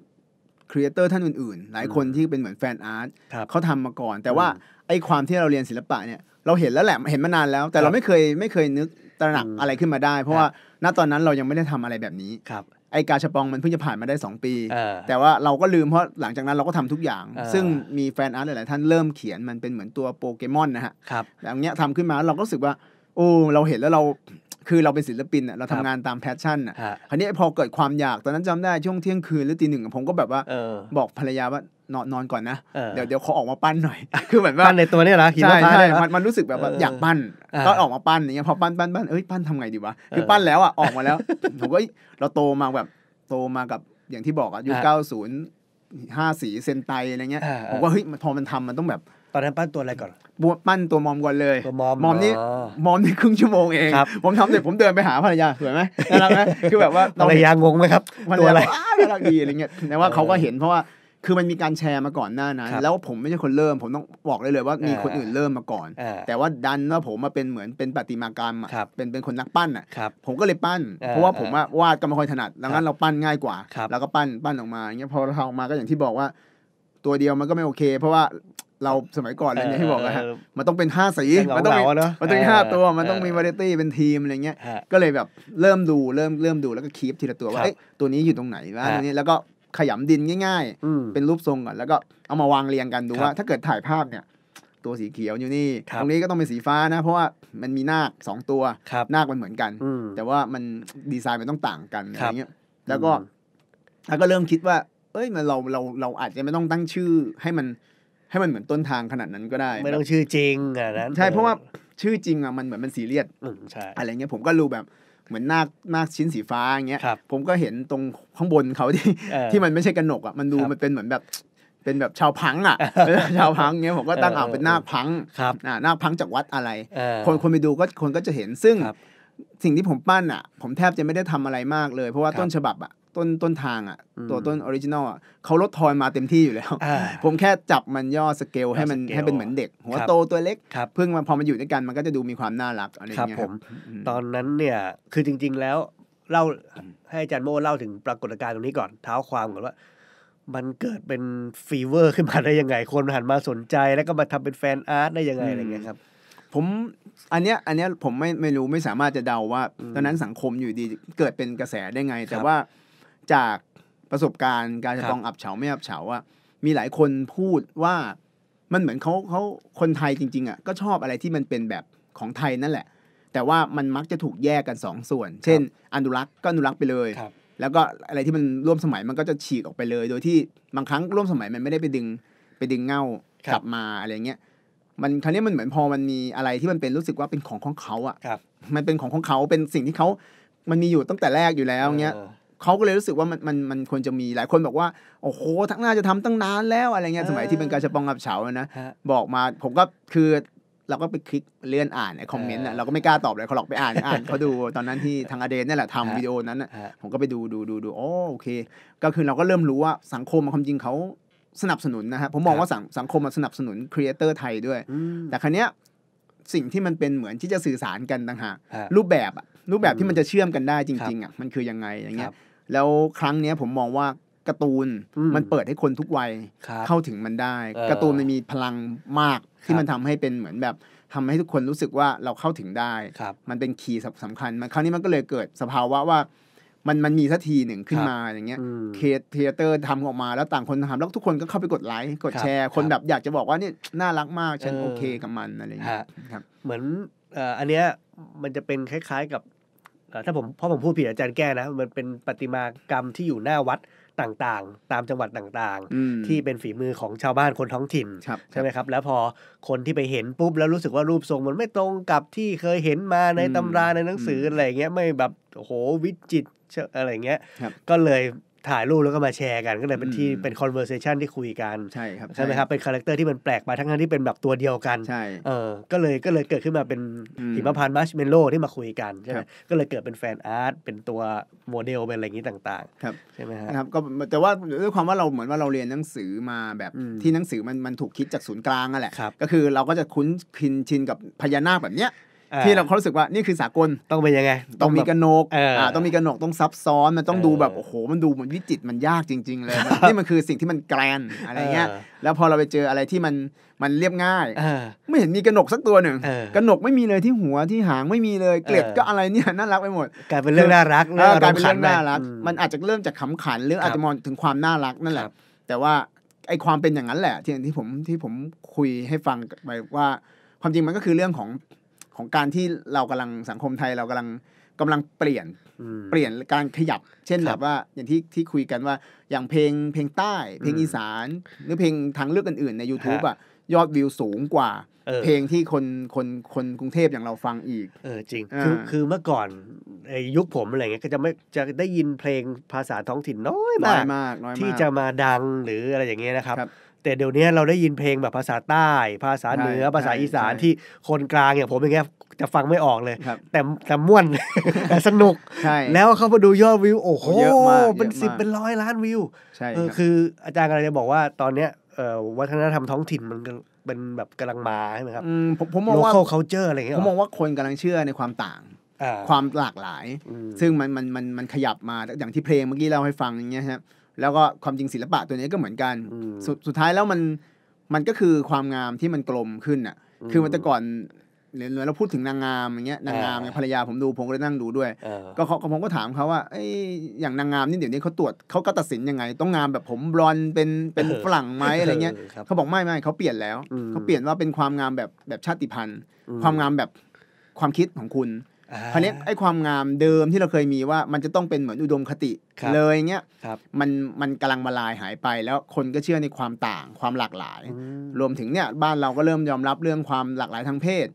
ครีเอเตอร์ท่านอื่นๆหลายคนที่เป็นเหมือนแฟนอาร์ตเขาทำมาก่อน แต่ว่าไอ้ความที่เราเรียนศิลปะเนี่ยเราเห็นแล้วแหละเห็นมานานแล้ว แต่เราไม่เคยไม่เคยนึกตระหนักอะไรขึ้นมาได้ เพราะว่าณตอนนั้นเรายังไม่ได้ทำอะไรแบบนี้ ครับ ไอกาชปองมันเพิ่งจะผ่านมาได้ 2 ปี แต่ว่าเราก็ลืมเพราะหลังจากนั้นเราก็ทำทุกอย่าง ซึ่งมีแฟนอาร์ตหลายๆท่านเริ่มเขียนมันเป็นเหมือนตัวโปเกมอนนะฮะครับอบบเงี้ยทำขึ้นมาเราก็รู้สึกว่า โอ้เราเห็นแล้วเรา คือเราเป็นศิลปินเราทำงานตามแพชชั่นอ่ะคราวนี้พอเกิดความอยากตอนนั้นจำได้ช่วงเที่ยงคืนหรือตีหนึ่งผมก็แบบว่าบอกภรรยาว่านอนนอนก่อนนะ เดี๋ยวเดี๋ยวเขาออกมาปั้นหน่อยคือเหมือนว่าปั้นในตัวนี่นะใช่ใช่มันมันรู้สึกแบบอยากปั้นก็ออกมาปั้นอย่างเงี้ยพอปั้นปั้นปั้นเอ้ยปั้นทำไงดีวะคือปั้นแล้วอ่ะออกมาแล้วผมก็เราโตมาแบบโตมากับอย่างที่บอกอ่ะยุคเก้าศูนย์ห้าสีเซนไตอะไรเงี้ยผมว่าเฮ้ยพอมันทำมันต้องแบบ ตอนนั้นปั้นตัวอะไรก่อนปั้นตัวมอมก่อนเลยมอมมอมนี่มอมนี่ครึ่งชั่วโมงเองผมทำเสร็จผมเดินไปหาภรรยาสวยไหมน่ารักไหมคือแบบว่าภรรยางงไหมครับตัวอะไรน่ารักดีอะไรเงี้ยแต่ว่าเขาก็เห็นเพราะว่าคือมันมีการแชร์มาก่อนหน้านั้นแล้วผมไม่ใช่คนเริ่ม ผมต้องบอกเลยเลยว่ามีคนอื่นเริ่มมาก่อนแต่ว่าดันว่าผมมาเป็นเหมือนเป็นปฏิมากรรมเป็นเป็นคนนักปั้นอ่ะผมก็เลยปั้น เพราะว่าผมว่าวาดก็ไม่ค่อยถนัดดังนั้นเราปั้นง่ายกว่า แล้วก็ปั้นปั้นออกมาเงี้ยพอเราทำออกมาก็อย่างที่บอกว่า ตัวเดียวมันก็ไม่โอเค เพราะว่าเราสมัยก่อนอไรเอย่างที่บอกนะฮะมันต้องเป็นห้าสีมันต้องมีมันต้องมีห้าตัวมันต้องมีวาไรตี้เป็นทีมอะไรเงี้ยก็เลยแบบเริ่มดูเริ่มเริ่มดูแล้วก็คีฟทีละตัวว่าตัวนี้อยู่ตรงไหนวะตัวนี้แล้วก็ขยำดินง่ายๆเป็นรูปทรงก่อนแล้วก็เอามาวางเรียงกันดูว่าถ้าเกิดถ่ายภาพเนี่ย ตัวสีเขียวอยู่นี่ตรงนี้ก็ต้องเป็นสีฟ้านะ เพราะว่ามันมีนาคสองตัวนาคมันเหมือนกันแต่ว่ามันดีไซน์มันต้องต่างกันอะไรเงี้ยแล้วก็แล้วก็เริ่มคิดว่า เอ้ยมันเราเราเราอาจจะไม่ต้องตั้งชื่อให้มันให้มันเหมือนต้นทางขนาดนั้นก็ได้ ไม่ต้องชื่อจริงอ่ะนั้นใช่เพราะว่าชื่อจริงอ่ะมันเหมือนมันสีเรียสอะไรเงี้ยผมก็รู้แบบเหมือนนาคนาคชิ้นสีฟ้าอย่างเงี้ยผมก็เห็นตรงข้างบนเขาที่ที่มันไม่ใช่กระหนกอ่ะมันดูมันเป็นเหมือนแบบเป็นแบบชาวพังอ่ะชาวพังเงี้ยผมก็ตั้งอ่าเป็นนาคพังนาคพังจากวัดอะไร คนคนไปดูก็คนก็จะเห็นซึ่งสิ่งที่ผมปั้นอ่ะผมแทบจะไม่ได้ทำอะไรมากเลยเพราะว่าต้นฉบับอ่ะต้นต้นทางอ่ะ ตัวต้นออริจินอลอ่ะเขาลดทอนมาเต็มที่อยู่แล้ว ผมแค่จับมันย่อสเกลให้มันให้เป็นเหมือนเด็ก หัวโตตัวเล็ก เพิ่งมาพอมาอยู่ด้วยกันมันก็จะดูมีความน่ารักอะไรเงี้ยครับตอนนั้นเนี่ย คือจริงๆแล้วเล่าให้อาจารย์โมเล่าถึงปรากฏการณ์ตรงนี้ก่อนเท้าความก่อนว่า มันเกิดเป็นฟีเวอร์ขึ้นมาได้ยังไง คนหันมาสนใจแล้วก็มาทำเป็นแฟนอาร์ตได้ยังไงอะไรเงี้ยครับ ผมอันเนี้ยอันเนี้ยผมไม่ไม่รู้ไม่สามารถจะเดาว่า ตอนนั้นสังคมอยู่ดีเกิดเป็นกระแสได้ไง แต่ว่าจากประสบการณ์การจะต้องอับเฉาไม่อับเฉาอะมีหลายคนพูดว่ามันเหมือนเขาเขาคนไทยจริงๆอ่ะก็ชอบอะไรที่มันเป็นแบบของไทยนั่นแหละ แต่ว่ามันมักจะถูกแยกกัน2สส่วน เช่น อนุรักษ์ก็อนุรักษ์ไปเลยแล้วก็อะไรที่มันร่วมสมัยมันก็จะฉีกออกไปเลย โดยที่บางครั้งร่วมสมัยมันไม่ได้ไปดึงไปดึงเงากลับมาอะไรเงี้ย มันครั้นี้มันเหมือนพอมันมีอะไรที่มันเป็นรู้สึกว่าเป็นของของเขาอ่ะ มันเป็นของของเขาเป็นสิ่งที่เขามันมีอยู่ตั้งแต่แรกอยู่แล้วเงี้ยเขาก็เลยรู้สึกว่ามันมันมันควรจะมีหลายคนบอกว่า โอ้โหทั้งน่าจะทำตั้งนานแล้วอะไรเงี้ยสมัยที่เป็นการชปองกับเฉานะบอกมาผมก็คือเราก็ไปคลิกเลื่อนอ่านในคอมเมนต์อ่ะเราก็ไม่กล้าตอบเลยเขาหลอกไปอ่านอ่านเขาดูตอนนั้นที่ทางอเดนนี่แหละทำวิดีโอนั้นอ่ะผมก็ไปดูดูดูดูโอโอเค ก็คือเราก็เริ่มรู้ว่าสังคมความจริงเขาสนับสนุนนะฮะผมมองว่าสังสังคมมาสนับสนุนครีเอเตอร์ไทยด้วยแต่ครั้เนี้ยสิ่งที่มันเป็นเหมือนที่จะสื่อสารกันต่างหากรูปแบบอะรูปแบบที่มันจะเชื่อมกันได้จริงๆอ่ะมันคือยังไงอย่างเงี้ยแล้วครั้งเนี้ยผมมองว่าการ์ตูนมันเปิดให้คนทุกวัยเข้าถึงมันได้การ์ตูนมันมีพลังมากที่มันทำให้เป็นเหมือนแบบทำให้ทุกคนรู้สึกว่าเราเข้าถึงได้ มันเป็นคีย์สำคัญมันครั้งนี้มันก็เลยเกิดสภาวะว่ามันมันมีสักทีหนึ่งขึ้นมาอย่างเงี้ยเคสเทเตอร์ทำออกมาแล้วต่างคนทำแล้วทุกคนก็เข้าไปกดไลค์กดแชร์คนแบบอยากจะบอกว่านี่น่ารักมาก ฉันโอเคกับมันอะไรเงี้ยครับ เหมือนอันเนี้ยมันจะเป็นคล้ายๆกับ ถ้าผมพ่อผมพูดผิดอาจารย์แก้นะมันเป็นปฏิมากรรมที่อยู่หน้าวัดต่างๆ ตามจังหวัดต่างๆ ที่เป็นฝีมือของชาวบ้านคนท้องถิ่นใช่ไหมครับแล้วพอคนที่ไปเห็นปุ๊บแล้วรู้สึกว่ารูปทรงมันไม่ตรงกับที่เคยเห็นมาในตำราในหนังสืออะไรเงี้ยไม่แบบโหวิจิตอะไรเงี้ย ก็เลยถ่ายรูปแล้วก็มาแชร์กัน ก็เลยเป็นที่เป็น conversation ที่คุยกันใช่ครับใช่ไหมครับ เป็นคาแรคเตอร์ที่มันแปลกไปทั้งที่เป็นแบบตัวเดียวกันใช่เออก็เลยก็เลยเกิดขึ้นมาเป็นหิมพานต์มัชเมลโล่ที่มาคุยกันใช่ไหมก็เลยเกิดเป็นแฟนอาร์ตเป็นตัวโมเดลเป็นอะไรอย่างนี้ต่างๆครับใช่ไหมครับก็แต่ว่าด้วยความว่าเราเหมือนว่าเราเรียนหนังสือมาแบบที่หนังสือมันมันถูกคิดจากศูนย์กลางนั่นแหละก็คือเราก็จะคุ้นชินชินกับพญานาคแบบเนี้ยที่เราเขารู้สึกว่านี่คือสากลต้องเป็นยังไงต้องมีกระนกอ่าต้องมีกระนกต้องซับซ้อนมันต้องดูแบบโอ้โหมันดูเหมือนวิจิตมันยากจริงๆเลยนี่มันคือสิ่งที่มันแกรนอะไรเงี้ย แล้วพอเราไปเจออะไรที่มันมันเรียบง่ายไม่เห็นมีกระนกสักตัวหนึ่งกระนกไม่มีเลยที่หัวที่หางไม่มีเลยเกล็ดก็อะไรเนี่ยน่ารักไปหมดกลายเป็นเรื่องน่ารักกลายเป็นเรื่องน่ารัก มันอาจจะเริ่มจากขำขันหรืออาจจะมองถึงความน่ารักนั่นแหละ แต่ว่าไอความเป็นอย่างนั้นแหละ ที่ที่ผมที่ผมคุยให้ฟังไปว่า ความจริงมันก็คือเรื่องของของการที่เรากำลังสังคมไทยเรากำลังกำลังเปลี่ยนเปลี่ยนการขยับเช่นแบบว่าอย่างที่ที่คุยกันว่าอย่างเพลงเพลงใต้ เพลงอีสานหรือเพลงทางเลือกอื่นๆใน YouTube อ่ะยอดวิวสูงกว่าเพลงที่คนคนคนกรุงเทพอย่างเราฟังอีก เออจริงคือคือเมื่อก่อนยุคผมอะไรเงี้ยก็จะไม่จะได้ยินเพลงภาษาท้องถิ่นน้อยมากที่จะมาดังหรืออะไรอย่างเงี้ยนะครับแต่เดี๋ยวนี้เราได้ยินเพลงแบบภาษาใต้ ภาษาเหนือภาษาอีสานที่คนกลางอย่างผมอย่างเงี้ยจะฟังไม่ออกเลยแต่แต่ม่วนแต่สนุก แล้วเขามาดูยอดวิว โอ้โหเป็นสิบเป็นร้อยล้านวิวใช่คืออาจารย์กำลังจะบอกว่าตอนเนี้ยวัฒนธรรมท้องถิ่นมันเป็นแบบกำลังมาใช่ไหมครับผมผมมองว่า local culture อะไรเงี้ยผมมองว่าคนกำลังเชื่อในความต่างความหลากหลาย ซึ่งมันมันมันมันขยับมาอย่างที่เพลงเมื่อกี้เราให้ฟังอย่างเงี้ยครับแล้วก็ความจริงศิลปะตัวนี้ก็เหมือนกันสสุดท้ายแล้วมันมันก็คือความงามที่มันกลมขึ้นอ่ะ คือมันแต่ก่อนเมื่นเราพูดถึงนางงามอย่างเงี้ย นางงามภรรยาผมดูผมก็เลยนั่งดูด้วย ก็เขาผมก็ถามเขาว่า ไอ้อย่างนางงามนี่เดี๋ยวนี้เขาตรวจเขาก็ตัดสินยังไง ต้องงามแบบผมบลอนเป็นเป็นฝรั่งไหมอะไรเงี้ย เขาบอกไม่ไม่เขาเปลี่ยนแล้วเขาเปลี่ยนว่าเป็นความงามแบบแบบชาติพันธุ์ ความงามแบบความคิดของคุณคราวนี้ไอ้ความงามเดิมที่เราเคยมีว่า มันจะต้องเป็นเหมือนอุดมคติเลยเงี้ยมันมันกำลังมาลายหายไป แล้วคนก็เชื่อในความต่างความหลากหลาย รวมถึงเนี่ยบ้านเราก็เริ่มยอมรับเรื่องความหลากหลายทางเพศ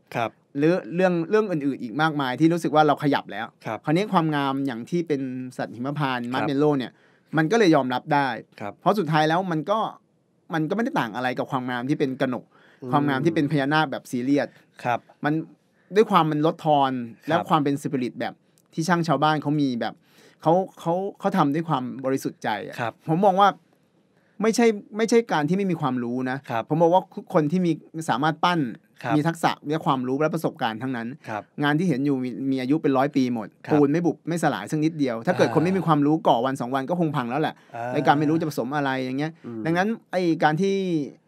หรือเรื่องเรื่องอื่นๆ อีกมากมายที่รู้สึกว่าเราขยับแล้วคราวนี้ความงามอย่างที่เป็นสัตว์หิมพานต์มาร์เมโลเนี่ย มันก็เลยยอมรับได้ เพราะสุดท้ายแล้วมันก็มันก็ไม่ได้ต่างอะไรกับความงามที่เป็นกระหนก ความงามที่เป็นพญานาคแบบซีเรียสครับมันด้วยความมันลดทอน และความเป็นสปิริตแบบที่ช่างชาวบ้านเขามีแบบเขาเขาเขาทำด้วยความบริสุทธิ์ใจผมมองว่าไม่ใช่ไม่ใช่การที่ไม่มีความรู้นะผมบอกว่าทุกคนที่มี สามารถปั้นมีทักษะมีความรู้และประสบการณ์ทั้งนั้นงานที่เห็นอยู่มีอายุเป็นร้อยปีหมดปูนไม่บุบไม่สลายสักนิดเดียว ถ้าเกิดคนไม่มีความรู้ก่อวันสองวันก็คงพังแล้วแหละในการไม่รู้จะผสมอะไรอย่างเงี้ย ดังนั้นไอการที่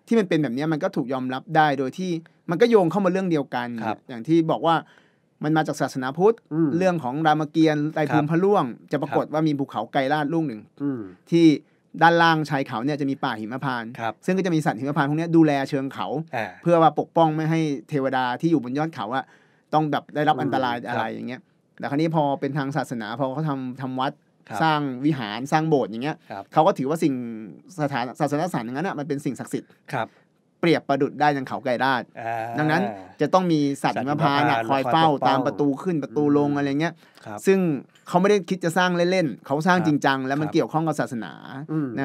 ที่มันเป็นแบบนี้มันก็ถูกยอมรับได้โดยที่มันก็โยงเข้ามาเรื่องเดียวกันอย่างที่บอกว่ามันมาจากศาสนาพุทธ เรื่องของรามเกียรติไตรภูมิพระล่วง จะปรากฏว่ามีภูเขาไกรลาดลูกหนึ่งที่ด้านล่างชายเขาเนี่ยจะมีป่าหิมพานซึ่งก็จะมีสัตว์หิมพานพวกนี้ดูแลเชิงเขา เพื่อว่าปกป้องไม่ให้เทวดาที่อยู่บนยอดเขาอะต้องแบบได้รับอันตรายอะไรอย่างเงี้ย แต่ครั้นี้พอเป็นทางศาสนาพอเขาทำทำวัดสร้างวิหารสร้างโบสถ์อย่างเงี้ยเขาก็ถือว่าสิ่งสถานศาสนสถานอย่างนั้นอะมันเป็นสิ่งศักดิ์สิทธิ์เปรียบประดุดได้ยังเขาไก่ราดดังนั้นจะต้องมีสัตว์มิพาน่ยคอยเฝ้าตามประตูขึ้นประตูลงอะไรเงี้ย ซึ่งเขาไม่ได้คิดจะสร้างเล่น ๆ เขาสร้างจริงจังแล้วมันเกี่ยวข้องกับศาสนา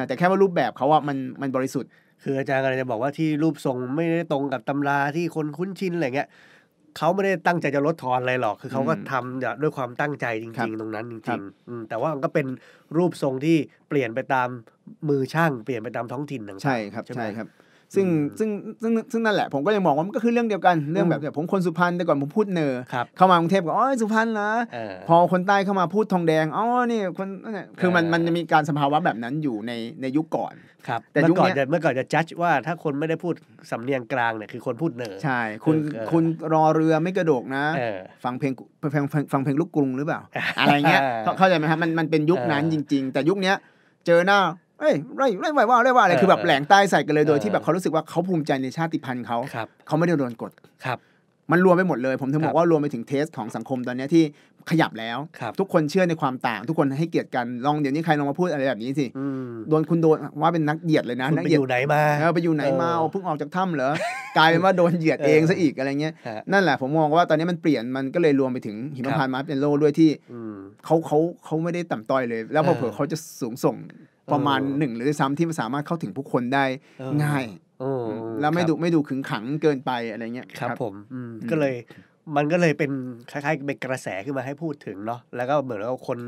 แต่แค่ว่ารูปแบบเขาอะมันมันบริสุทธิ์ คืออาจารย์อะไรจะบอกว่าที่รูปทรงไม่ได้ตรงกับตำราที่คนคุ้นชินอะไรเงี้ยเขาไม่ได้ตั้งใจจะลดทอนอะไรหรอก คือเขาก็ทำด้วยความตั้งใจจริงๆ ตรงนั้นจริงๆแต่ว่ามันก็เป็นรูปทรงที่เปลี่ยนไปตามมือช่างเปลี่ยนไปตามท้องถิ่นต่างๆใช่ครับใช่ครับซึ่งซึ่งซึ่งซึ่งนั่นแหละ ผมก็ยังมองว่า มันก็คือเรื่องเดียวกันเรื่องแบบผมคนสุพรรณแต่ก่อนผมพูดเนอเข้ามากรุงเทพก็อ๋อสุพรรณนะพอคนใต้เข้ามาพูดทองแดงอ๋อนี่คนคือมันมันจะมีการสภาวะแบบนั้นอยู่ในในยุคก่อนครับ แต่ยุคก่อนจะเมื่อก่อนจะจัดว่าถ้าคนไม่ได้พูด สำเนียงกลางเนี่ยคือคนพูดเนอใช่คุณคุณรอเรือไม่กระโดกนะ ฟังเพลงฟังฟังเพลงลูกกรุงหรือเปล่า อะไรเงี้ยเข้าใจไหมครับมันมันเป็นยุคนั้นจริงๆ แต่ยุคเนี้ยเจอหน้าเอ้ยไร่ไร่ว่าไร่ว่าอะไรคือแบบแหลงใต้ใส่กันเลย โดยที่แบบเขารู้สึกว่าเขาภูมิใจในชาติพันธุ์เขาเขาไม่ได้โดนกดครับมันรวมไปหมดเลย ผมถึงบอกว่ารวมไปถึงเทสของสังคมตอนนี้ที่ขยับแล้ว ทุกคนเชื่อในความต่าง ทุกคนให้เกียรติกันลองเดี๋ยวนี้ใครลองมาพูดอะไรแบบนี้สิโดนคุณโดนว่าเป็นนักเหยียดเลยนะนักเียดอยู่ไหนมาไปอยู่ไหนมาเพิ่งออกจากถ้ำเหรอกลายเป็นว่าโดนเหยียดเองซะอีกอะไรเงี้ยนั่นแหละผมมองว่าตอนนี้มันเปลี่ยนมันก็เลยรวมไปถึงหิมพานต์มาเป็นโลด้วยที่เขาเขาเขาไม่ได้ต่ำต้อยเลย แล้วพอเผื่อเขาจะสูงส่งประมาณหนึ่งหรือซ้ำที่มันสามารถเข้าถึงผู้คนได้ ง่ายแล้วไม่ดูไม่ดูขึงขังเกินไปอะไรเงี้ยครับผมก็เลยมันก็เลยเป็น คล้ายๆ เป็นกระแสขึ้นมาให้พูดถึงเนาะแล้วก็เหมือนว่าคน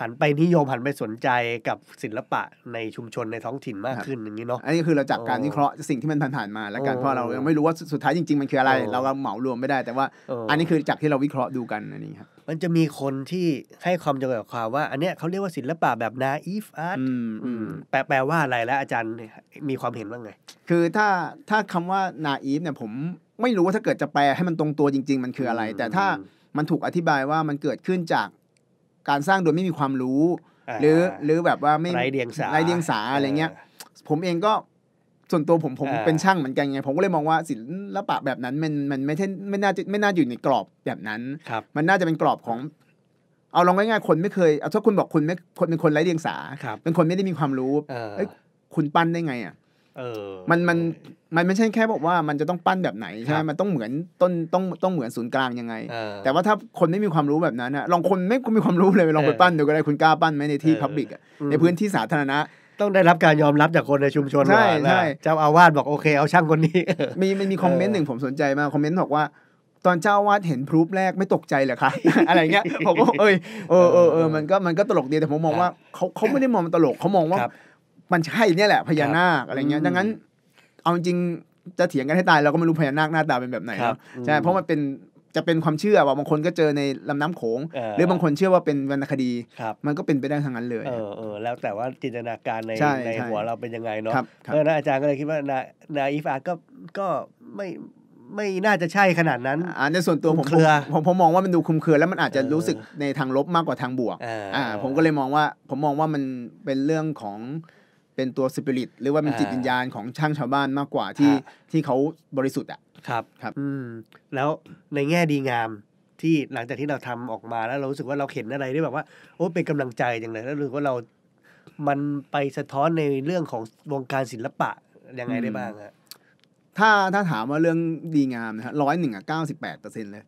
หันไปนิยมหันไปสนใจกับศิลปะในชุมชนในท้องถิ่นมากขึ้นอย่างนี้เนาะอันนี้คือเราจากการวิเคราะห์สิ่งที่มันผ่าน ๆ มา แล้วกันเพราะเรายังไม่รู้ว่าสุดท้ายจริง ๆ มันคืออะไร เราเหมารวมไม่ได้ แต่ว่า อันนี้คือจากที่เราวิเคราะห์ดูกันอันนี้ครับมันจะมีคนที่ให้ความจำกัดความว่าอันเนี้ยเขาเรียกว่าศิลปะแบบนาอีฟอาร์ตแปลแปลว่าอะไรแล้วอาจารย์มีความเห็นว่าไงคือถ้าถ้าคำว่านาอีฟเนี่ยผมไม่รู้ว่าถ้าเกิดจะแปลให้มันตรงตัวจริง ๆมันคืออะไร แต่ถ้ามันถูกอธิบายว่ามันเกิดขึ้นจากการสร้างโดยไม่มีความรู้หรือหรือแบบว่าไม่ไรเดียงสาไรเดียงสาอะไรเงี้ย ผมเองก็ ส่วนตัวผมผมเป็นช่างเหมือนกันไง ผมก็เลยมองว่าศิลปะแบบนั้นมันมันไม่ใช่ไม่น่าจะไม่น่าอยู่ในกรอบแบบนั้น มันน่าจะเป็นกรอบของ เอาลองง่ายๆคนไม่เคยเอาถ้าคุณบอกคุณไม่คนเป็นคนไร้เดียงสาเป็นคนไม่ได้มีความรู้เอ้ยคุณปั้นได้ไงอ่ะมันมันมันไม่ใช่แค่บอกว่ามันจะต้องปั้นแบบไหนใช่ไหมมันต้องเหมือนต้นต้องต้องเหมือนศูนย์กลางยังไงแต่ว่าถ้าคนไม่มีความรู้แบบนั้นนะลองคนไม่มีความรู้เลยลองไปปั้นดูก็ได้คุณกล้าปั้นไหมในที่พับลิกอะในพื้นที่สาธารณะ ต้องได้รับการยอมรับจากคนในชุมชนใช่ใช่เจ้าอาวาสบอกโอเค เอาช่างคนนี้มีมันมีคอมเมนต์หนึ่งผมสนใจมากคอมเมนต์บอกว่า ตอนเจ้าวาดเห็นพรูฟแรกไม่ตกใจเหรอคะอะไรเงี้ยผมก็เอ้ยเออเออเออ มันก็มันก็ตลกดีแต่ผมมองว่าเขาเขาไม่ได้มองมันตลกเขามองว่ามันใช่เนี่ยแหละพญานาคอะไรเงี้ยดังนั้นเอาจริงจะเถียงกันให้ตายเราก็ไม่รู้พญานาคหน้าตาเป็นแบบไหนใช่เพราะมันเป็น จะเป็นความเชื่อว่าบางคนก็เจอในลำน้ำโขงหรือบางคนเชื่อว่าเป็นวรรณคดี มันก็เป็นไปได้ทางนั้นเลยเออเออแล้วแต่ว่าจินตนาการในในหัวเราเป็นยังไงเนาะเพราะนั้นอาจารย์ก็เลยคิดว่านานาอีฟอาร์ก็ก็ไม่ไม่น่าจะใช่ขนาดนั้นอ่าในส่วนตัวผมผมผมมองว่ามันดูคุมเคือแล้วมันอาจจะรู้สึกในทางลบมากกว่าทางบวกอ่าผมก็เลยมองว่า ผมมองว่ามันเป็นเรื่องของเป็นตัวสปิริต หรือว่าเป็นจิตวิญญาณของช่างชาวบ้านมากกว่าที่ที่เขาบริสุทธิ์อ่ะครับครับ อืม แล้วในแง่ดีงามที่หลังจากที่เราทำออกมาแล้วเรารู้สึกว่าเราเห็นอะไรได้แบบว่าโอ้เป็นกำลังใจอย่างไรแล้วรู้สึกว่าเรา มันไปสะท้อนในเรื่องของวงการศิลปะยังไงได้บ้างฮะถ้าถ้าถามว่าเรื่องดีงามนะฮะร้อยหนึ่งอ่ะเก้าสิบแปดเปอร์เซ็นต์เลย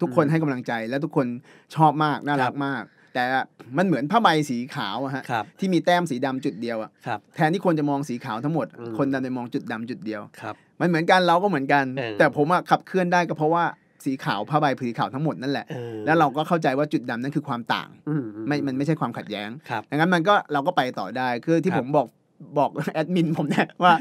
ทุกคนให้กำลังใจและทุกคนชอบมากน่ารักมากแต่ มันเหมือนผ้าใบสีขาวอะฮะ ที่มีแต้มสีดำจุดเดียวอะแทนที่คนจะมองสีขาวทั้งหมด คนดันไปมองจุดดำจุดเดียว มันเหมือนกันเราก็เหมือนกัน แต่ผมอะขับเคลื่อนได้ก็เพราะว่าสีขาวผ้าใบผืนขาวทั้งหมดนั่นแหละ แล้วเราก็เข้าใจว่าจุดดานั่นคือความต่างไม่มันไม่ใช่ความขัดแย้ง ดังนั้นมันก็เราก็ไปต่อได้ คือที่ผมบอกบอกแอดมินผมเนี่ยว่า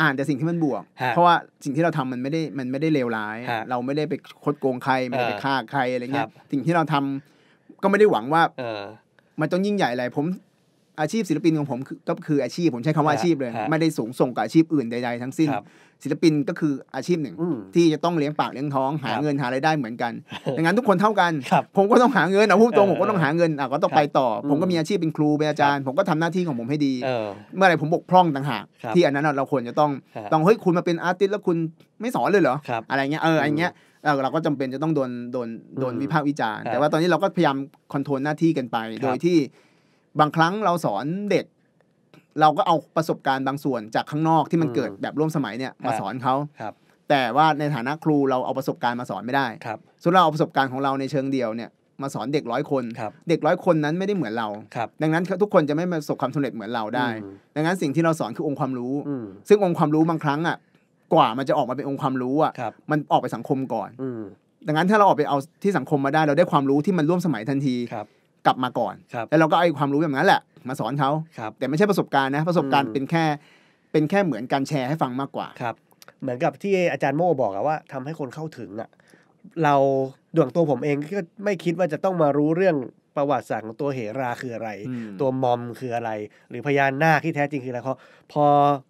อ่านแต่สิ่งที่มันบวก เพราะว่าสิ่งที่เราทำมันไม่ได้มันไม่ได้เลวร้าย เราไม่ได้ไปคดโกงใครไม่ได้ไปฆ่าใครอะไรเงี้ย สิ่งที่เราทำก็ไม่ได้หวังว่า เออมันต้องยิ่งใหญ่อะไรผมอาชีพศิลปินของผมก็คืออาชีพ ผมใช้คำว่าอาชีพเลย ไม่ได้สูงส่งกับอาชีพอื่นใดๆทั้งสิ้นศิลปินก็คืออาชีพหนึ่ง ที่จะต้องเลี้ยงปากเลี้ยงท้องหาเงิน หารายได้เหมือนกันดังนั้นทุกคนเท่ากันผมก็ต้องหาเงินเอาพูดตรงผมก็ต้องหาเงินก็ต้องไปต่อ ผมก็มีอาชีพเป็นครูเป็นอาจารย์ผมก็ทำหน้าที่ของผมให้ดีเมื่อไรผมบกพร่องต่างหาก ที่อันนั้นเราควรจะต้องต้องเฮ้ยคุณมาเป็นอาร์ติสแล้วคุณไม่สอนเลยเหรออะไรเงี้ยเอออะไรเงี้ยเราก็จำเป็นจะต้องโดนโดนโดนวิพากษ์วิจารณ์แต่ว่าตอนนี้เราก็พยายามคอนโทรลหน้าที่กันไป โดยที่บางครั้งเราสอนเด็กเราก็เอาประสบการณ์บางส่วนจากข้างนอกที่มันเกิดแบบร่วมสมัยเนี่ยมาสอนเขาแต่ว่าในฐานะครูเราเอาประสบการณ์มาสอนไม่ได้ส่วนเราเอาประสบการณ์ของเราในเชิงเดียวเนี่ยมาสอนเด็กร้อยคน เด็กร้อยคนนั้นไม่ได้เหมือนเราดังนั้นทุกคนจะไม่ประสบความสำเร็จเหมือนเราได้ ดังนั้นสิ่งที่เราสอนคือองค์ความรู้ ซึ่งองค์ความรู้บางครั้งอ่ะกว่ามันจะออกมาเป็นองค์ความรู้อ่ะมันออกไปสังคมก่อนดังนั้นถ้าเราออกไปเอาที่สังคมมาได้ เราได้ความรู้ที่มันร่วมสมัยทันที กลับมาก่อน แล้วเราก็เอาความรู้แบบนั้นแหละ มาสอนเขา แต่ไม่ใช่ประสบการณ์นะ ประสบการณ์เป็นแค่ เป็นแค่เหมือนการแชร์ให้ฟังมากกว่า ครับ เหมือนกับที่อาจารย์โม่บอกอะว่า ทำให้คนเข้าถึงอะเราดวงตัวผมเองก็ไม่คิดว่าจะต้องมารู้เรื่องประวัติศาสตร์ของตัวเหราคืออะไร ตัวมอมคืออะไร หรือพญานาคที่แท้จริงคืออะไรเพราะพอ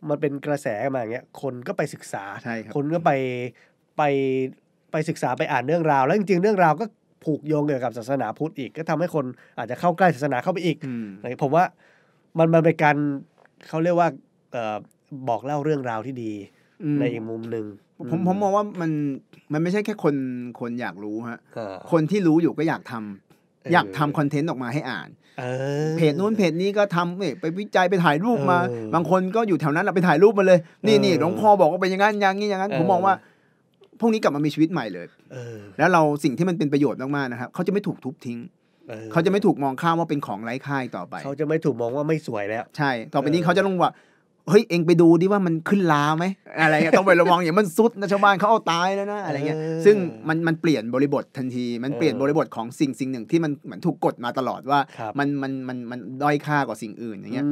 มันเป็นกระแสมาอย่างเงี้ยคนก็ไปศึกษาคนก็ไปไปไปศึกษาไปอ่านเรื่องราว แล้วจริง ๆ เรื่องราวก็ผูกโยงเกี่ยวกับศาสนาพุทธอีก ก็ทำให้คนอาจจะเข้าใกล้ศาสนาเข้าไปอีกผมว่ามันมันเป็นการเขาเรียกว่าบอกเล่าเรื่องราวที่ดี ในอีกมุมหนึ่งผมผมมองว่ามันมันไม่ใช่แค่คน คนอยากรู้ฮะคนที่รู้อยู่ก็อยากทำอยากทำคอนเทนต์ออกมาให้อ่านเพจนู้นเพจนี้ก็ทำไปวิจัยไปถ่ายรูปมา บางคนก็อยู่แถวนั้นเราไปถ่ายรูปมาเลย นี่นี่หลวงพ่อบอกว่าเป็นอย่างนั้นอย่างนี้อย่างนั้นผมมองว่า พวกนี้กลับมามีชีวิตใหม่เลยเออแล้วเราสิ่งที่มันเป็นประโยชน์มากๆนะครับเขาจะไม่ถูกทุบทิ้งเขาจะไม่ถูกมองข้ามว่าเป็นของไร้ค่าต่อไปเขาจะไม่ถูกมองว่าไม่สวยแล้ว ใช่ ต่อไปนี้เขาจะลงว่าเฮ้ยเองไปดูดิว่ามันขึ้นลาไหมอะไรเงี้ยต้องไประวังอย่างมันซุดนะชาวบ้านเขาเอาตายแล้วนะอะไรเงี้ยซึ่งมันมันเปลี่ยนบริบททันทีมันเปลี่ยนบริบทของสิ่งสิ่งหนึ่งที่มันเหมือนถูกกดมาตลอดว่ามันมันมันมันด้อยค่ากว่าสิ่งอื่นอย่างเงี้ย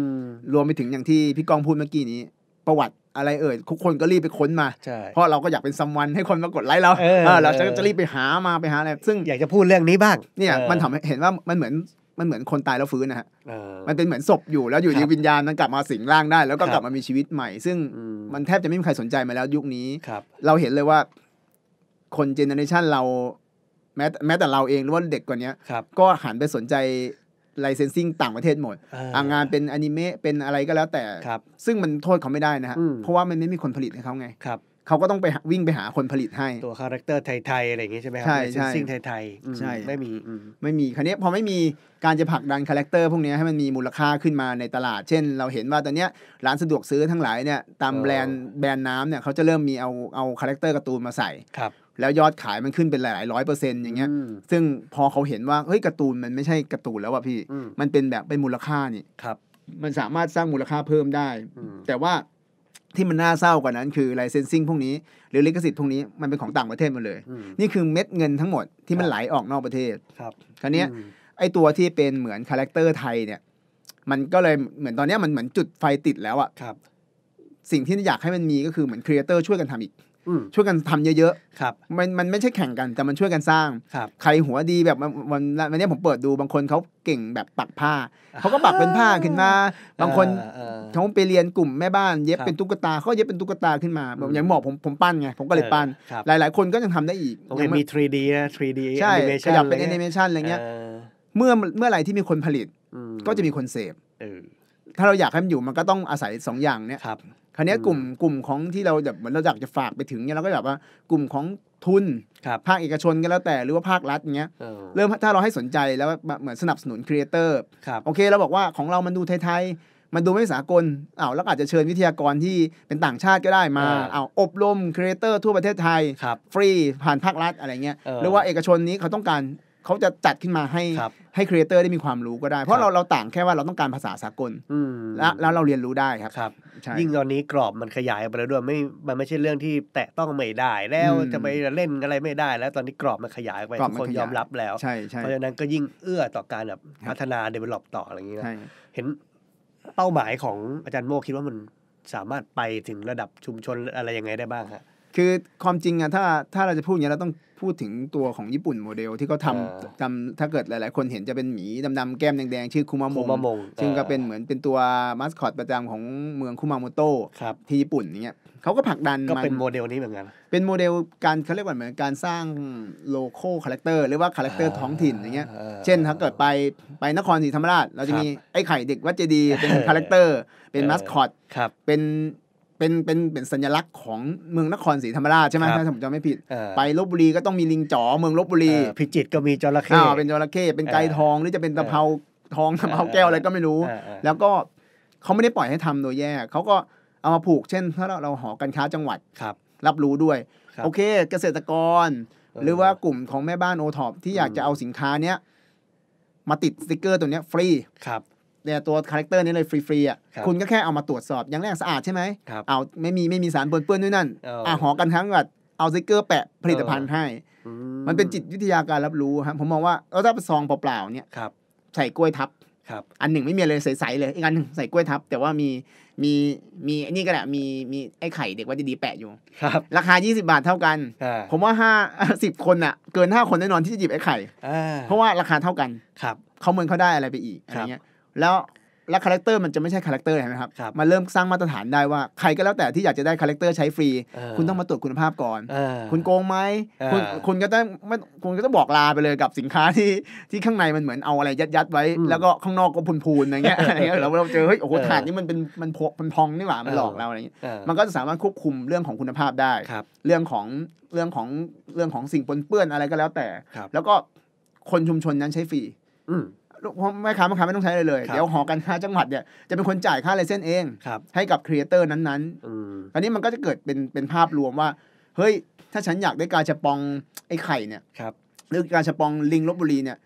รวมไปถึงอย่างที่พี่กองพูดเมื่อกี้นี้ ประวัติอะไรเอ่ยทุกคนก็รีบไปค้นมาเพราะเราก็อยากเป็นซัมวันให้คนมากดไลค์เราเราจะรีบไปหามาไปหาอะไรซึ่งอยากจะพูดเรื่องนี้บ้างเนี่ยมันทำให้เห็นว่ามันเหมือนมันเหมือนคนตายแล้วฟื้นนะฮะ มันเป็นเหมือนศพอยู่แล้วอยู่ในวิญญาณ มันกลับมาสิงร่างได้แล้วก็กลับมามีชีวิตใหม่ ซึ่งมันแทบจะไม่มีใครสนใจมาแล้วยุคนี้ เราเห็นเลยว่าคนเจเนอเรชันเราแม้แม้แต่เราเองหรือว่าเด็กกว่านี้ก็หันไปสนใจไลเซนซิ่งต่างประเทศหมดองานเป็นอนิเมะเป็นอะไรก็แล้วแต่ ซึ่งมันโทษเขาไม่ได้นะฮะเพราะว่ามันไม่มีคนผลิตให้เขาไงครับเขาก็ต้องไปวิ่งไปหาคนผลิตให้ตัวคาแรคเตอร์ไทยๆอะไรอย่างงี้ใช่ไหมครับใช่ใช่ซิ่งไทยๆใช่ไม่มี ไม่มีคันนี้พอไม่มีการจะผลักดันคาแรคเตอร์พวกนี้ให้มันมีมูลค่าขึ้นมาในตลาด เช่นเราเห็นว่าตอนเนี้ยร้านสะดวกซื้อทั้งหลายเนี่ยตามแบรนด์แบรนด์น้ำเนี่ยเขาจะเริ่มมีเอาเอาคาแรคเตอร์การ์ตูนมาใส่ ครับ แล้วยอดขายมันขึ้นเป็นหลายร้อยเปอร์เซ็นต์อย่างเงี้ยซึ่งพอเขาเห็นว่าเฮ้ยการ์ตูนมันไม่ใช่การ์ตูนแล้วว่ะพี่ มันเป็นแบบเป็นมูลค่านี่ครับมันสามารถสร้างมูลค่าเพิ่มได้ แต่ว่าที่มันน่าเศร้ากว่านั้นคือไลเซนซิ่งพวกนี้ หรือลิขสิทธิ์พวกนี้มันเป็นของต่างประเทศหมดเลย นี่คือเม็ดเงินทั้งหมดที่มันไหลออกนอกประเทศครับคราวนี้ไอตัวที่เป็นเหมือนคาแรคเตอร์ไทยเนี่ยมันก็เลยเหมือนตอนนี้มันเหมือนจุดไฟติดแล้วอะครับ สิ่งที่อยากให้มันมีก็คือเหมือนครีเอเตอร์ช่วยกันทำอีกช่วยกันทำเยอะ ๆ ครับ มันมันไม่ใช่แข่งกัน แต่มันช่วยกันสร้างครับใครหัวดีแบบวันวันนี้ผมเปิดดูบางคนเขาเก่งแบบปักผ้า เขาก็ปักเป็นผ้าขึ้นมา บางคนเขาไปเรียนกลุ่มแม่บ้านเย็บเป็นตุ๊กตาเขาเย็บเป็นตุ๊กตาขึ้นมาแบบอย่างหมอกผมผมปั้นไง ผมก็เลยปั้น หลายๆ คนก็ยังทำได้อีกยังมี 3D นะ 3D ใช่ขยับเป็นแอนิเมชันอะไรเงี้ย เมื่อเมื่อไหร่ที่มีคนผลิตก็จะมีคนเสพถ้าเราอยากให้มันอยู่มันก็ต้องอาศัยสองอย่างเนี้ยคราวนี้กลุ่มกลุ่มของที่เราแบบเหมือนเราอยากจะฝากไปถึงเนี่ยเราก็แบบว่ากลุ่มของทุน ภาคเอกชนก็แล้วแต่หรือว่าภาครัฐเงี้ยเริ่มถ้าเราให้สนใจแล้วเหมือนสนับสนุนครีเอเตอร์โอเคเราบอกว่าของเรามันดูไทย ๆมันดูไม่สากลอ้าวแล้วอาจจะเชิญวิทยากรที่เป็นต่างชาติก็ได้มาอาอบรมครีเอเตอร์ ทั่วประเทศไทย ฟรี ผ่านภาครัฐอะไรเงี้ย หรือว่าเอกชนนี้เขาต้องการเขาจะจัดขึ้นมาให้ให้ครีเอเตอร์ได้มีความรู้ก็ได้ เพราะเราเราต่างแค่ว่าเราต้องการภาษาสากลแล้วแล้วเราเรียนรู้ได้ครับครับ ยิ่งตอนนี้กรอบมันขยายไปแล้วด้วยไม่มันไม่ใช่เรื่องที่แตะต้องไม่ได้ แล้วจะไปเล่นอะไรไม่ได้ แล้วตอนนี้กรอบมันขยายไปทุกคนยอมรับแล้วใช่เพราะฉะนั้นก็ยิ่งเอื้อต่อการแบบพัฒนาเดเวล็อปต่ออะไรอย่างนี้นะเห็นเป้าหมายของอาจารย์โมคิดว่ามันสามารถไปถึงระดับชุมชนอะไรยังไงได้บ้างครคือความจริงอะถ้าถ้าเราจะพูดอย่างนี้เราต้องพูดถึงตัวของญี่ปุ่นโมเดลที่เขาทำจำถ้าเกิดหลายๆคนเห็นจะเป็นหมีดำๆแก้มแดงๆ ชื่อคุมามงมงซึ่งก็เป็นเหมือนเป็นตัวมาสคอตประจำของเมืองคุมาโมโตะที่ญี่ปุ่นอย่างเงี้ยเขาก็ผลักดันมันก็เป็นโมเดลนี้เหมือนกันเป็นโมเดลการเขาเรียกว่าเหมือนการสร้างโลโก้คาแรคเตอร์หรือว่าคาแรคเตอร์ท้องถิ่นอย่างเงี้ยเช่นถ้าเกิดไปไปนครศรีธรรมราชเราจะมีไอ้ไข่เด็กวัดเจดีเป็นคาแรคเตอร์เป็นมาสคอตเป็นเป็นเป็นเป็นสัญลักษณ์ของเมืองนครศรีธรรมราชใช่ไหมถ้าผมจำไม่ผิด ไปลบบุรีก็ต้องมีลิงจ๋อเมืองลบบุรีพิจิตก็มีจระเข้เป็นจระเข้เป็นไก่ทองหรือจะเป็นตะเภาทองตะเภาแก้ว อะไรก็ไม่รู้ แล้วก็เขาไม่ได้ปล่อยให้ทำโดยแยกเขาก็เอามาผูก เช่น ถ้าเราเราหอการค้าจังหวัด ครับ รับรู้ด้วยโอเคเกษตรกร หรือว่ากลุ่มของแม่บ้านโอท็อปที่อยากจะเอาสินค้าเนี้ยมาติดสติกเกอร์ตัวเนี้ยฟรีครับเนี่ยตัวคาแรคเตอร์นี้เลยฟรีๆอ่ะคคุณก็แค่เอามาตรวจสอบอย่างแรกสะอาดใช่ไหมเอาไม่มีไม่มีสารปนเปื้อนด้วยนั่นเออ่ะหอกันทั้งแบดเอาสติกเกอร์แปะ ผลิตภัณฑ์ให้ มันเป็นจิตวิทยาการรับรู้ครับผมมองว่าเราถ้าซองเปล่าๆเนี่ยใส่กล้วยทับ อันหนึ่งไม่มีอะไรเลยใสๆเลยอีกอันหนึ่งใส่กล้วยทับ แต่ว่ามีมีมีนี่ก็แหละมีมีไอ้ไข่เด็กวัดดีๆแปะอยู่ครับราคา 20 บาทเท่ากันผมว่าห้าสิบคนน่ะเกินห้าคนแน่นอนที่จะหยิบไอ้ไข่เพราะว่าราคาเท่ากันครับเขาเหมือนเขาได้อะไรไปอีกอะไรเงี้ยแล้วและคาแรคเตอร์มันจะไม่ใช่คาแรคเตอร์นะครับมันเริ่มสร้างมาตรฐานได้ว่า ใครก็แล้วแต่ที่อยากจะได้คาแรคเตอร์ใช้ฟรี คุณต้องมาตรวจคุณภาพก่อนคุณโกงไหมคุณคุณก็ต้องไม่คุณก็ต้องบอกลาไปเลยกับสินค้าที่ที่ข้างในมันเหมือนเอาอะไรยัดยัดไว้ แล้วก็ข้างนอกก็พูนพูนอะไรเงี้ยอะไรเงี้ยเราเราเจอเฮ้ยโอ้โหถานนี่มันเป็นมันพมันพองนี่หว่ามันหลอกเราอะไรเงี้ยมันก็จะสามารถควบคุมเรื่องของคุณภาพได้เรื่องของเรื่องของเรื่องของสิ่งปนเปื้อนอะไรก็แล้วแต่แล้วก็คนชุมชนนั้นใช้ฟรีแม่ค้าแม่ค้าไม่ต้องใช้อะไรเลย เดี๋ยวหอการค้าจังหวัดเนี่ยจะเป็นคนจ่ายค่าไลเซนส์เอง ให้กับครีเอเตอร์นั้นๆอันนี้มันก็จะเกิดเป็นเป็นภาพรวมว่าเฮ้ยถ้าฉันอยากได้กาชฉปองไอ้ไข่เนี่ยหรือกาชฉปองลิงลบบุรีเนี่ย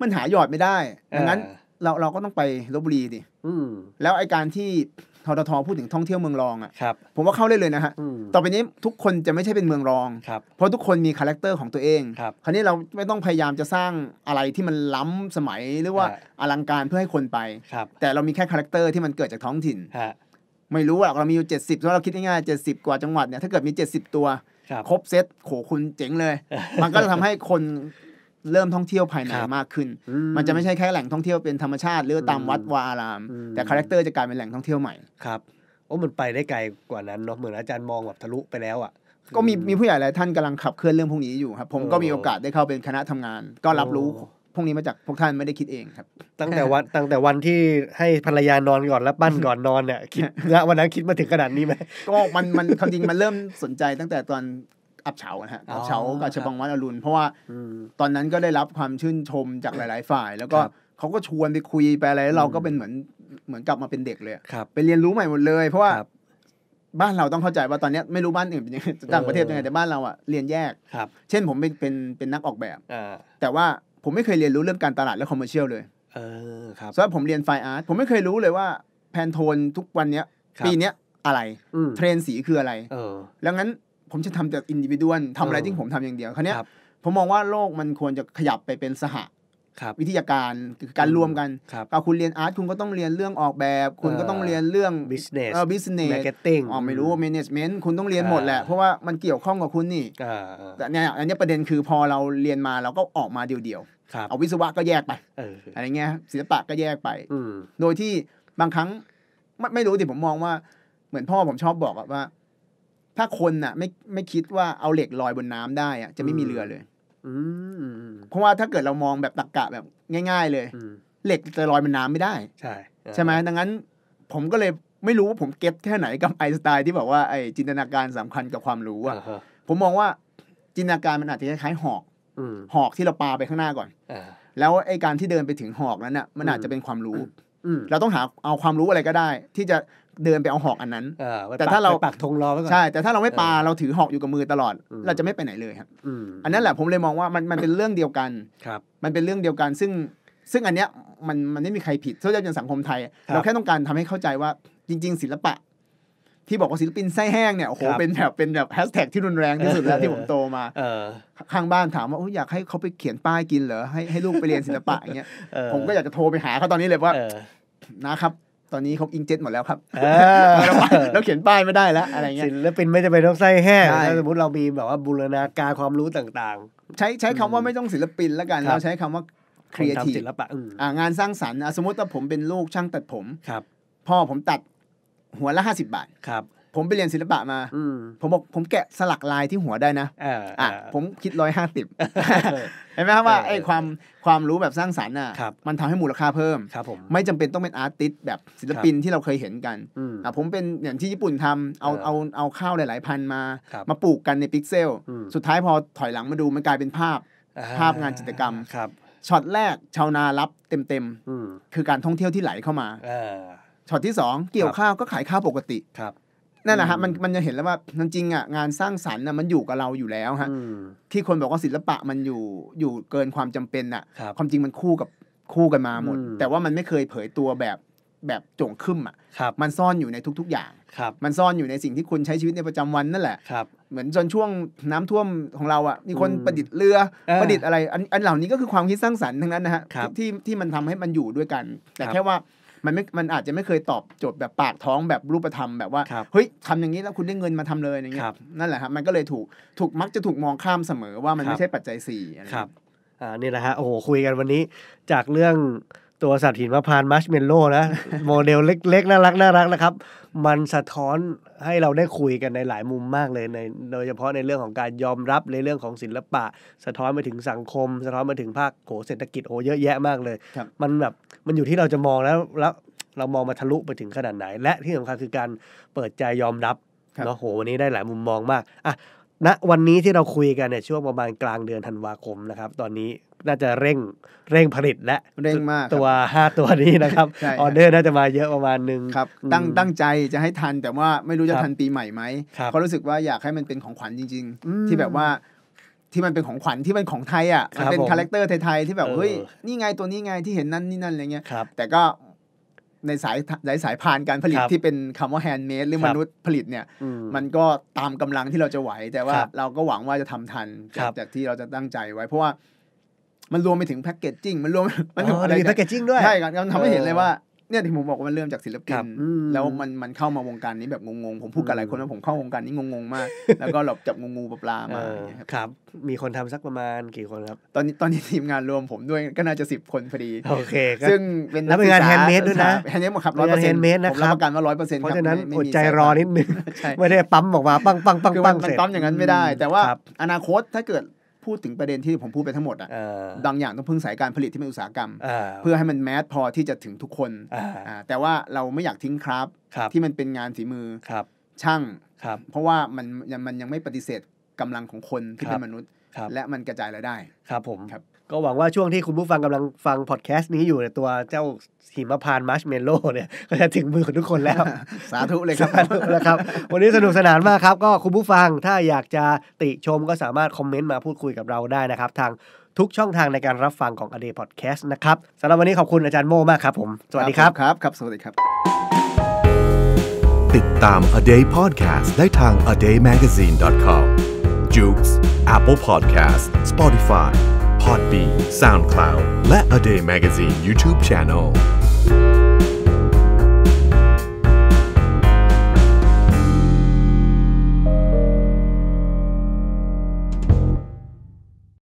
มันหาหยอดไม่ได้ ดังนั้นเราเราก็ต้องไปลบบุรีดิแล้วไอการที่ทททพูดถึงท่องเที่ยวเมืองรองอ่ะผมว่าเข้าได้เลยนะฮะต่อไปนี้ทุกคนจะไม่ใช่เป็นเมืองรอง เพราะทุกคนมีคาแรคเตอร์ของตัวเองคราวนี้เราไม่ต้องพยายามจะสร้างอะไรที่มันล้ำสมัยหรือว่าอลังการเพื่อให้คนไป แต่เรามีแค่คาแรคเตอร์ ที่มันเกิดจากท้องถิ่น ไม่รู้อาเรามีอยู่เจ็ดสิบเราคิดง่ายๆเจ็ดสิบกว่าจังหวัดเนี่ยถ้าเกิดมีเจ็ดสิบตัว ครบเซตโขคุณเจ๋งเลย มันก็จะทำให้คนเริ่มท่องเที่ยวภายในมากขึ้น มันจะไม่ใช่แค่แหล่งท่องเที่ยวเป็นธรรมชาติหรือตามวัดวาอาราม แต่คาแรคเตอร์จะกลายเป็นแหล่งท่องเที่ยวใหม่ ครับ โอ้มันไปได้ไกลกว่านั้นเนาะเหมือนอาจารย์มองแบบทะลุไปแล้วอ่ะ ก็มีมีผู้ใหญ่หลายท่านกำลังขับเคลื่อนเรื่องพวกนี้อยู่ครับ ผมก็มีโอกาสได้เข้าเป็นคณะทำงาน ก็รับรู้พวกนี้มาจากพวกท่านไม่ได้คิดเองครับ ตั้งแต่วันตั้งแต่วันที่ให้ภรรยานอนก่อนแล้วปั้นก่อนนอนเนี่ยคิดวันนั้นคิดมาถึงขนาดนี้ไหม ก็มันมันคจริงมันเริ่มสนใจ ตั้งแต่ตอนอับเฉาฮะอับเฉากับเชบังวัดอรุณ เพราะว่าตอนนั้นก็ได้รับความชื่นชมจากหลาย ๆ ฝ่าย แล้วก็เขาก็ชวนไปคุยไปอะไรเราก็เป็นเหมือนเหมือนกลับมาเป็นเด็กเลยไปเรียนรู้ใหม่หมดเลย เพราะว่าบ้านเราต้องเข้าใจว่าตอนนี้ไม่รู้บ้านอื่นเป็นยังไงต่างประเทศยังไงแต่บ้านเราอะเรียนแยกเช่นผมเป็นเป็นเป็นนักออกแบบแต่ว่าผมไม่เคยเรียนรู้เรื่องการตลาดและคอมเมอร์เชียลเลยเออครับสำรผมเรียนไฟอาร์ตผมไม่เคยรู้เลยว่าแพนโทนทุกวันเนี้ยปีเนี้ยอะไรเทรนสีคืออะไร เออแล้วงั้นผมจะทำแต่อินดิวิดวนทำอะไรที่ผมทำอย่างเดียวคราวนี้ผมมองว่าโลกมันควรจะขยับไปเป็นสหวิทยาการคือการรวมกันเอคุณเรียนอาร์ตคุณก็ต้องเรียนเรื่องออกแบบ คุณก็ต้องเรียนเรื่องบิสเนสเออบิสเนสมาเก็ตติ้งอ๋อไม่รู้ m มเนจเมนต์คุณต้องเรียนหมดแหละ เพราะว่ามันเกี่ยวข้องกับคุณนี่แต่เนี่ยอันนี้ประเด็นคือพอเราเรียนมาเราก็ออกมาเดียวๆเอาวิศวะก็แยกไปอะไรเงี้ย ศิลปะก็แยกไปโดยที่บางครั้งไม่ไม่รู้ดิผมมองว่าเหมือนพ่อผมชอบบอกว่าถ้าคนน่ะ ไม่ไม่คิดว่าเอาเหล็กลอยบนน้ำได้อะจะไม่มีเรือเลย อืเพราะว่าถ้าเกิดเรามองแบบตรกกะแบบง่าย ๆ เลยเหล็กจะลอยบนน้ำไม่ได้ใช่ ใช่ไหมดังนั้นผมก็เลยไม่รู้ว่าผมเก็ตแค่ไหนกับไอสไตล์ที่บอกว่าไอจินตนาการสำคัญกับความรู้ อ่ะผมมองว่าจินตนาการมันอาจจะคล้ายๆหอกหอกที่เราปาไปข้างหน้าก่อนอแล้วไอการที่เดินไปถึงหอกนั้นน่ะมันอาจจะเป็นความรู้เราต้องหาเอาความรู้อะไรก็ได้ ที่จะเดินไปเอาหอกอันนั้น แต่ถ้าเราปักธงรอไว้ก่อนใช่ แต่ถ้าเราไม่ปา เราถือหอกอยู่กับมือตลอด เราจะไม่ไปไหนเลยครับอันนั้นแหละผมเลยมองว่ามันมันเป็นเรื่องเดียวกันครับ มันเป็นเรื่องเดียวกัน ซึ่งซึ่งอันเนี้ยมันมันไม่มีใครผิดเท่าเดียนสังคมไทย เราแค่ต้องการทำให้เข้าใจว่าจริง ๆ ศิลปะ ที่บอกว่าศิลปินไส้แห้งเนี่ยโอ้โหเป็นแบบเป็นแบบแฮชแท็กที่รุนแรงที่สุดแล้วที่ผมโตมา ข้างบ้านถามว่าอยากให้เขาไปเขียนป้ายกินเหรอให้ให้ลูกไปเรียนศิลปะอย่างเงี้ย ผมก็อยากจะโทรไปหาเขาตอนนี้เลยว่านะครับตอนนี้เขาอิงเจ็ตหมดแล้วครับเราเขียนป้ายไม่ได้แล้วอะไรเงี้ยศิลปินไม่จะไปต้องไส้แห้ง สมมติเรามีแบบว่าบูรณาการความรู้ต่างๆ ใช้ใช้คำว่าไม่ต้องศิลปินแล้วกัน เราใช้คำว่าครีเอทีฟศิลปะงานสร้างสรรค์ สมมติว่าผมเป็นลูกช่างตัดผมครับ พ่อผมตัดหัวละห้าสิบบาทครับผมไปเรียนศิลปะมาผมบอกผมแกะสลักลายที่หัวได้นะอ่ะผมคิดร้อยห้าสิบเห็นไหมครับว่าไอ้ความความรู้แบบสร้างสรรค์อ่ะ มันทำให้มูลค่าเพิ่มครับผมไม่จำเป็นต้องเป็นอาร์ติสแบบศิลปินที่เราเคยเห็นกันอ่ะผมเป็นอย่างที่ญี่ปุ่นทำเอาเอาเอาข้าวหลาย ๆพันมา มาปลูกกันในพิกเซล สุดท้ายพอถอยหลังมาดู มันกลายเป็นภาพภาพงานจิตรกรรมครับช็อตแรกชาวนารับเต็มๆคือการท่องเที่ยวที่ไหลเข้ามาช็อตที่สองเกี่ยวข้าวก็ขายข้าวปกติครับนั่นแหละฮะมันมันจะเห็นแล้วว่าจริงอ่ะงานสร้างสรรค์น่ะมันอยู่กับเราอยู่แล้วฮะที่คนบอกว่าศิลปะมันอยู่อยู่เกินความจำเป็นอ่ะความจริงมันคู่กับคู่กันมาหมดแต่ว่ามันไม่เคยเผยตัวแบบแบบโจ่งขึ้นอ่ะมันซ่อนอยู่ในทุกๆอย่าง มันซ่อนอยู่ในสิ่งที่คุณใช้ชีวิตในประจำวันนั่นแหละเหมือนจนช่วงน้ำท่วมของเราอ่ะมีคนประดิษฐ์เรือประดิษฐ์อะไรอันเหล่านี้ก็คือความคิดสร้างสรรค์ทั้งนั้นนะฮะที่ที่มันทำให้มันอยู่ด้วยกัน แต่แค่ว่ามันไม่มันอาจจะไม่เคยตอบโจทย์แบบปากท้องแบบรูปธรรมแบบว่า เฮ้ยทำอย่างนี้แล้วคุณได้เงินมาทำเลยอย่างเงี้ยนั่นแหละครับ มันก็เลยถูกถูกมักจะถูกมองข้ามเสมอว่ามันไม่ใช่ปัจจัยสี่ครับอ่านี่แหละฮะโอ้โหคุยกันวันนี้จากเรื่องตัวสัตว์หินมะพานมัชเมลโล่นะโมเดลเล็ก ๆ น่ารักน่ารักนะครับ มันสะท้อนให้เราได้คุยกันในหลายมุมมากเลยในโดยเฉพาะในเรื่องของการยอมรับในเรื่องของศิลปะ สะท้อนไปถึงสังคมสะท้อนมาถึงภาคโหเศรษฐกิจโอเยอะแยะมากเลยมันแบบมันอยู่ที่เราจะมองแล้วแล้ว เรามองมาทะลุไปถึงขนาดไหน และที่สำคัญคือการเปิดใจยอมรับเนาะโหวันนี้ได้หลายมุมมองมากอ่ะณวันนี้ที่เราคุยกันเนี่ยช่วงประมาณกลางเดือนธันวาคมนะครับ ตอนนี้น่าจะเร่งเร่งผลิตและเร่งมากตัวาตัวนี้นะครับออเดอร์น่าจะมาเยอะประมาณหนึงครับตั้งตั้งใจจะให้ทัน แต่ว่าไม่รู้จะทันปีใหม่ไหมเขารู้สึกว่าอยากให้มันเป็นของขวัญจริง ๆ ที่แบบว่าที่มันเป็นของขวัญที่เป็นของไทยอ่ะมันเป็นคาแรคเตอร์ไทยๆที่แบบเฮ้ยนี่ไงตัวนี้ไงที่เห็นนั่นนี่นั่นอะไรเงี้ยแต่ก็ในสายสายสายพานการผลิตที่เป็นคำว่าแฮนด์เมดหรือมนุษย์ผลิตเนี่ย มันก็ตามกำลังที่เราจะไหว แต่ว่าเราก็หวังว่าจะทำทัน จากที่เราจะตั้งใจไว้เพราะว่า มันรวมไปถึงแพ็กเกจจิ้งมันรวมมันอะไรแพ็กเกจจิ้งด้วย ใช่ครับทำให้เห็นเลยว่าเนี่ยที่ผมบอกว่ามันเริ่มจากศิลปิน แล้วมันมันเข้ามาวงการนี้แบบงงๆผมพูดกับหลายคน ว่าผมเข้าวงการนี้งงๆมาก แล้วก็หลบจับงูปลามาครับ มีคนทำสักประมาณกี่คนครับตอนนี้ตอนนี้ทีมงานรวมผมด้วยก็น่าจะสิบคนพอดีโอเคซึ่งเป็นนักศึนาแฮนด์เมดด้วยนะแฮนด์เมดหมดครับร้อยเปอร์เซ็นต์ผมรับประกันว่าร้อยเปอร์เซ็นต์เพราะฉะนั้นอดใจรอนิดนึงไม่ได้ปั๊มออกมาปังปังปังปังเสร็จมันปั๊มอย่างนั้นไม่ได้ แต่ว่าอนาคตถ้าเกิดพูดถึงประเด็นที่ผมพูดไปทั้งหมดอ่ะบางอย่างต้องพึ่งสายการผลิตที่เป็นอุตสาหกรรม เพื่อให้มันแมสพอที่จะถึงทุกคน แต่ว่าเราไม่อยากทิ้งครับ ที่มันเป็นงานฝีมือช่าง เพราะว่ามันมันยังไม่ปฏิเสธกำลังของคนที่เป็นมนุษย์ และมันกระจายรายได้ ครับผมครับก็หวังว่าช่วงที่คุณผู้ฟังกำลังฟังพอดแคสต์นี้อยู่เนี่ยตัวเจ้า หิมพานมาร์ชเมลโล่เนี่ยก็จะถึงมือของทุกคนแล้วสาธุเลยครับนะครับวันนี้สนุกสนานมากครับก็คุณผู้ฟังถ้าอยากจะติชมก็สามารถคอมเมนต์มาพูดคุยกับเราได้นะครับ ทางทุกช่องทางในการรับฟังของอเดย์พอดแคสต์นะครับสำหรับวันนี้ขอบคุณอาจารย์โมมากครับผมสวัสดีครับครับครับ สวัสดีครับ ติดตาม a day podcast ได้ทาง a daymagazine.com Jukes Apple Podcast Spotify Podbean SoundCloud และ A Day Magazine YouTube Channel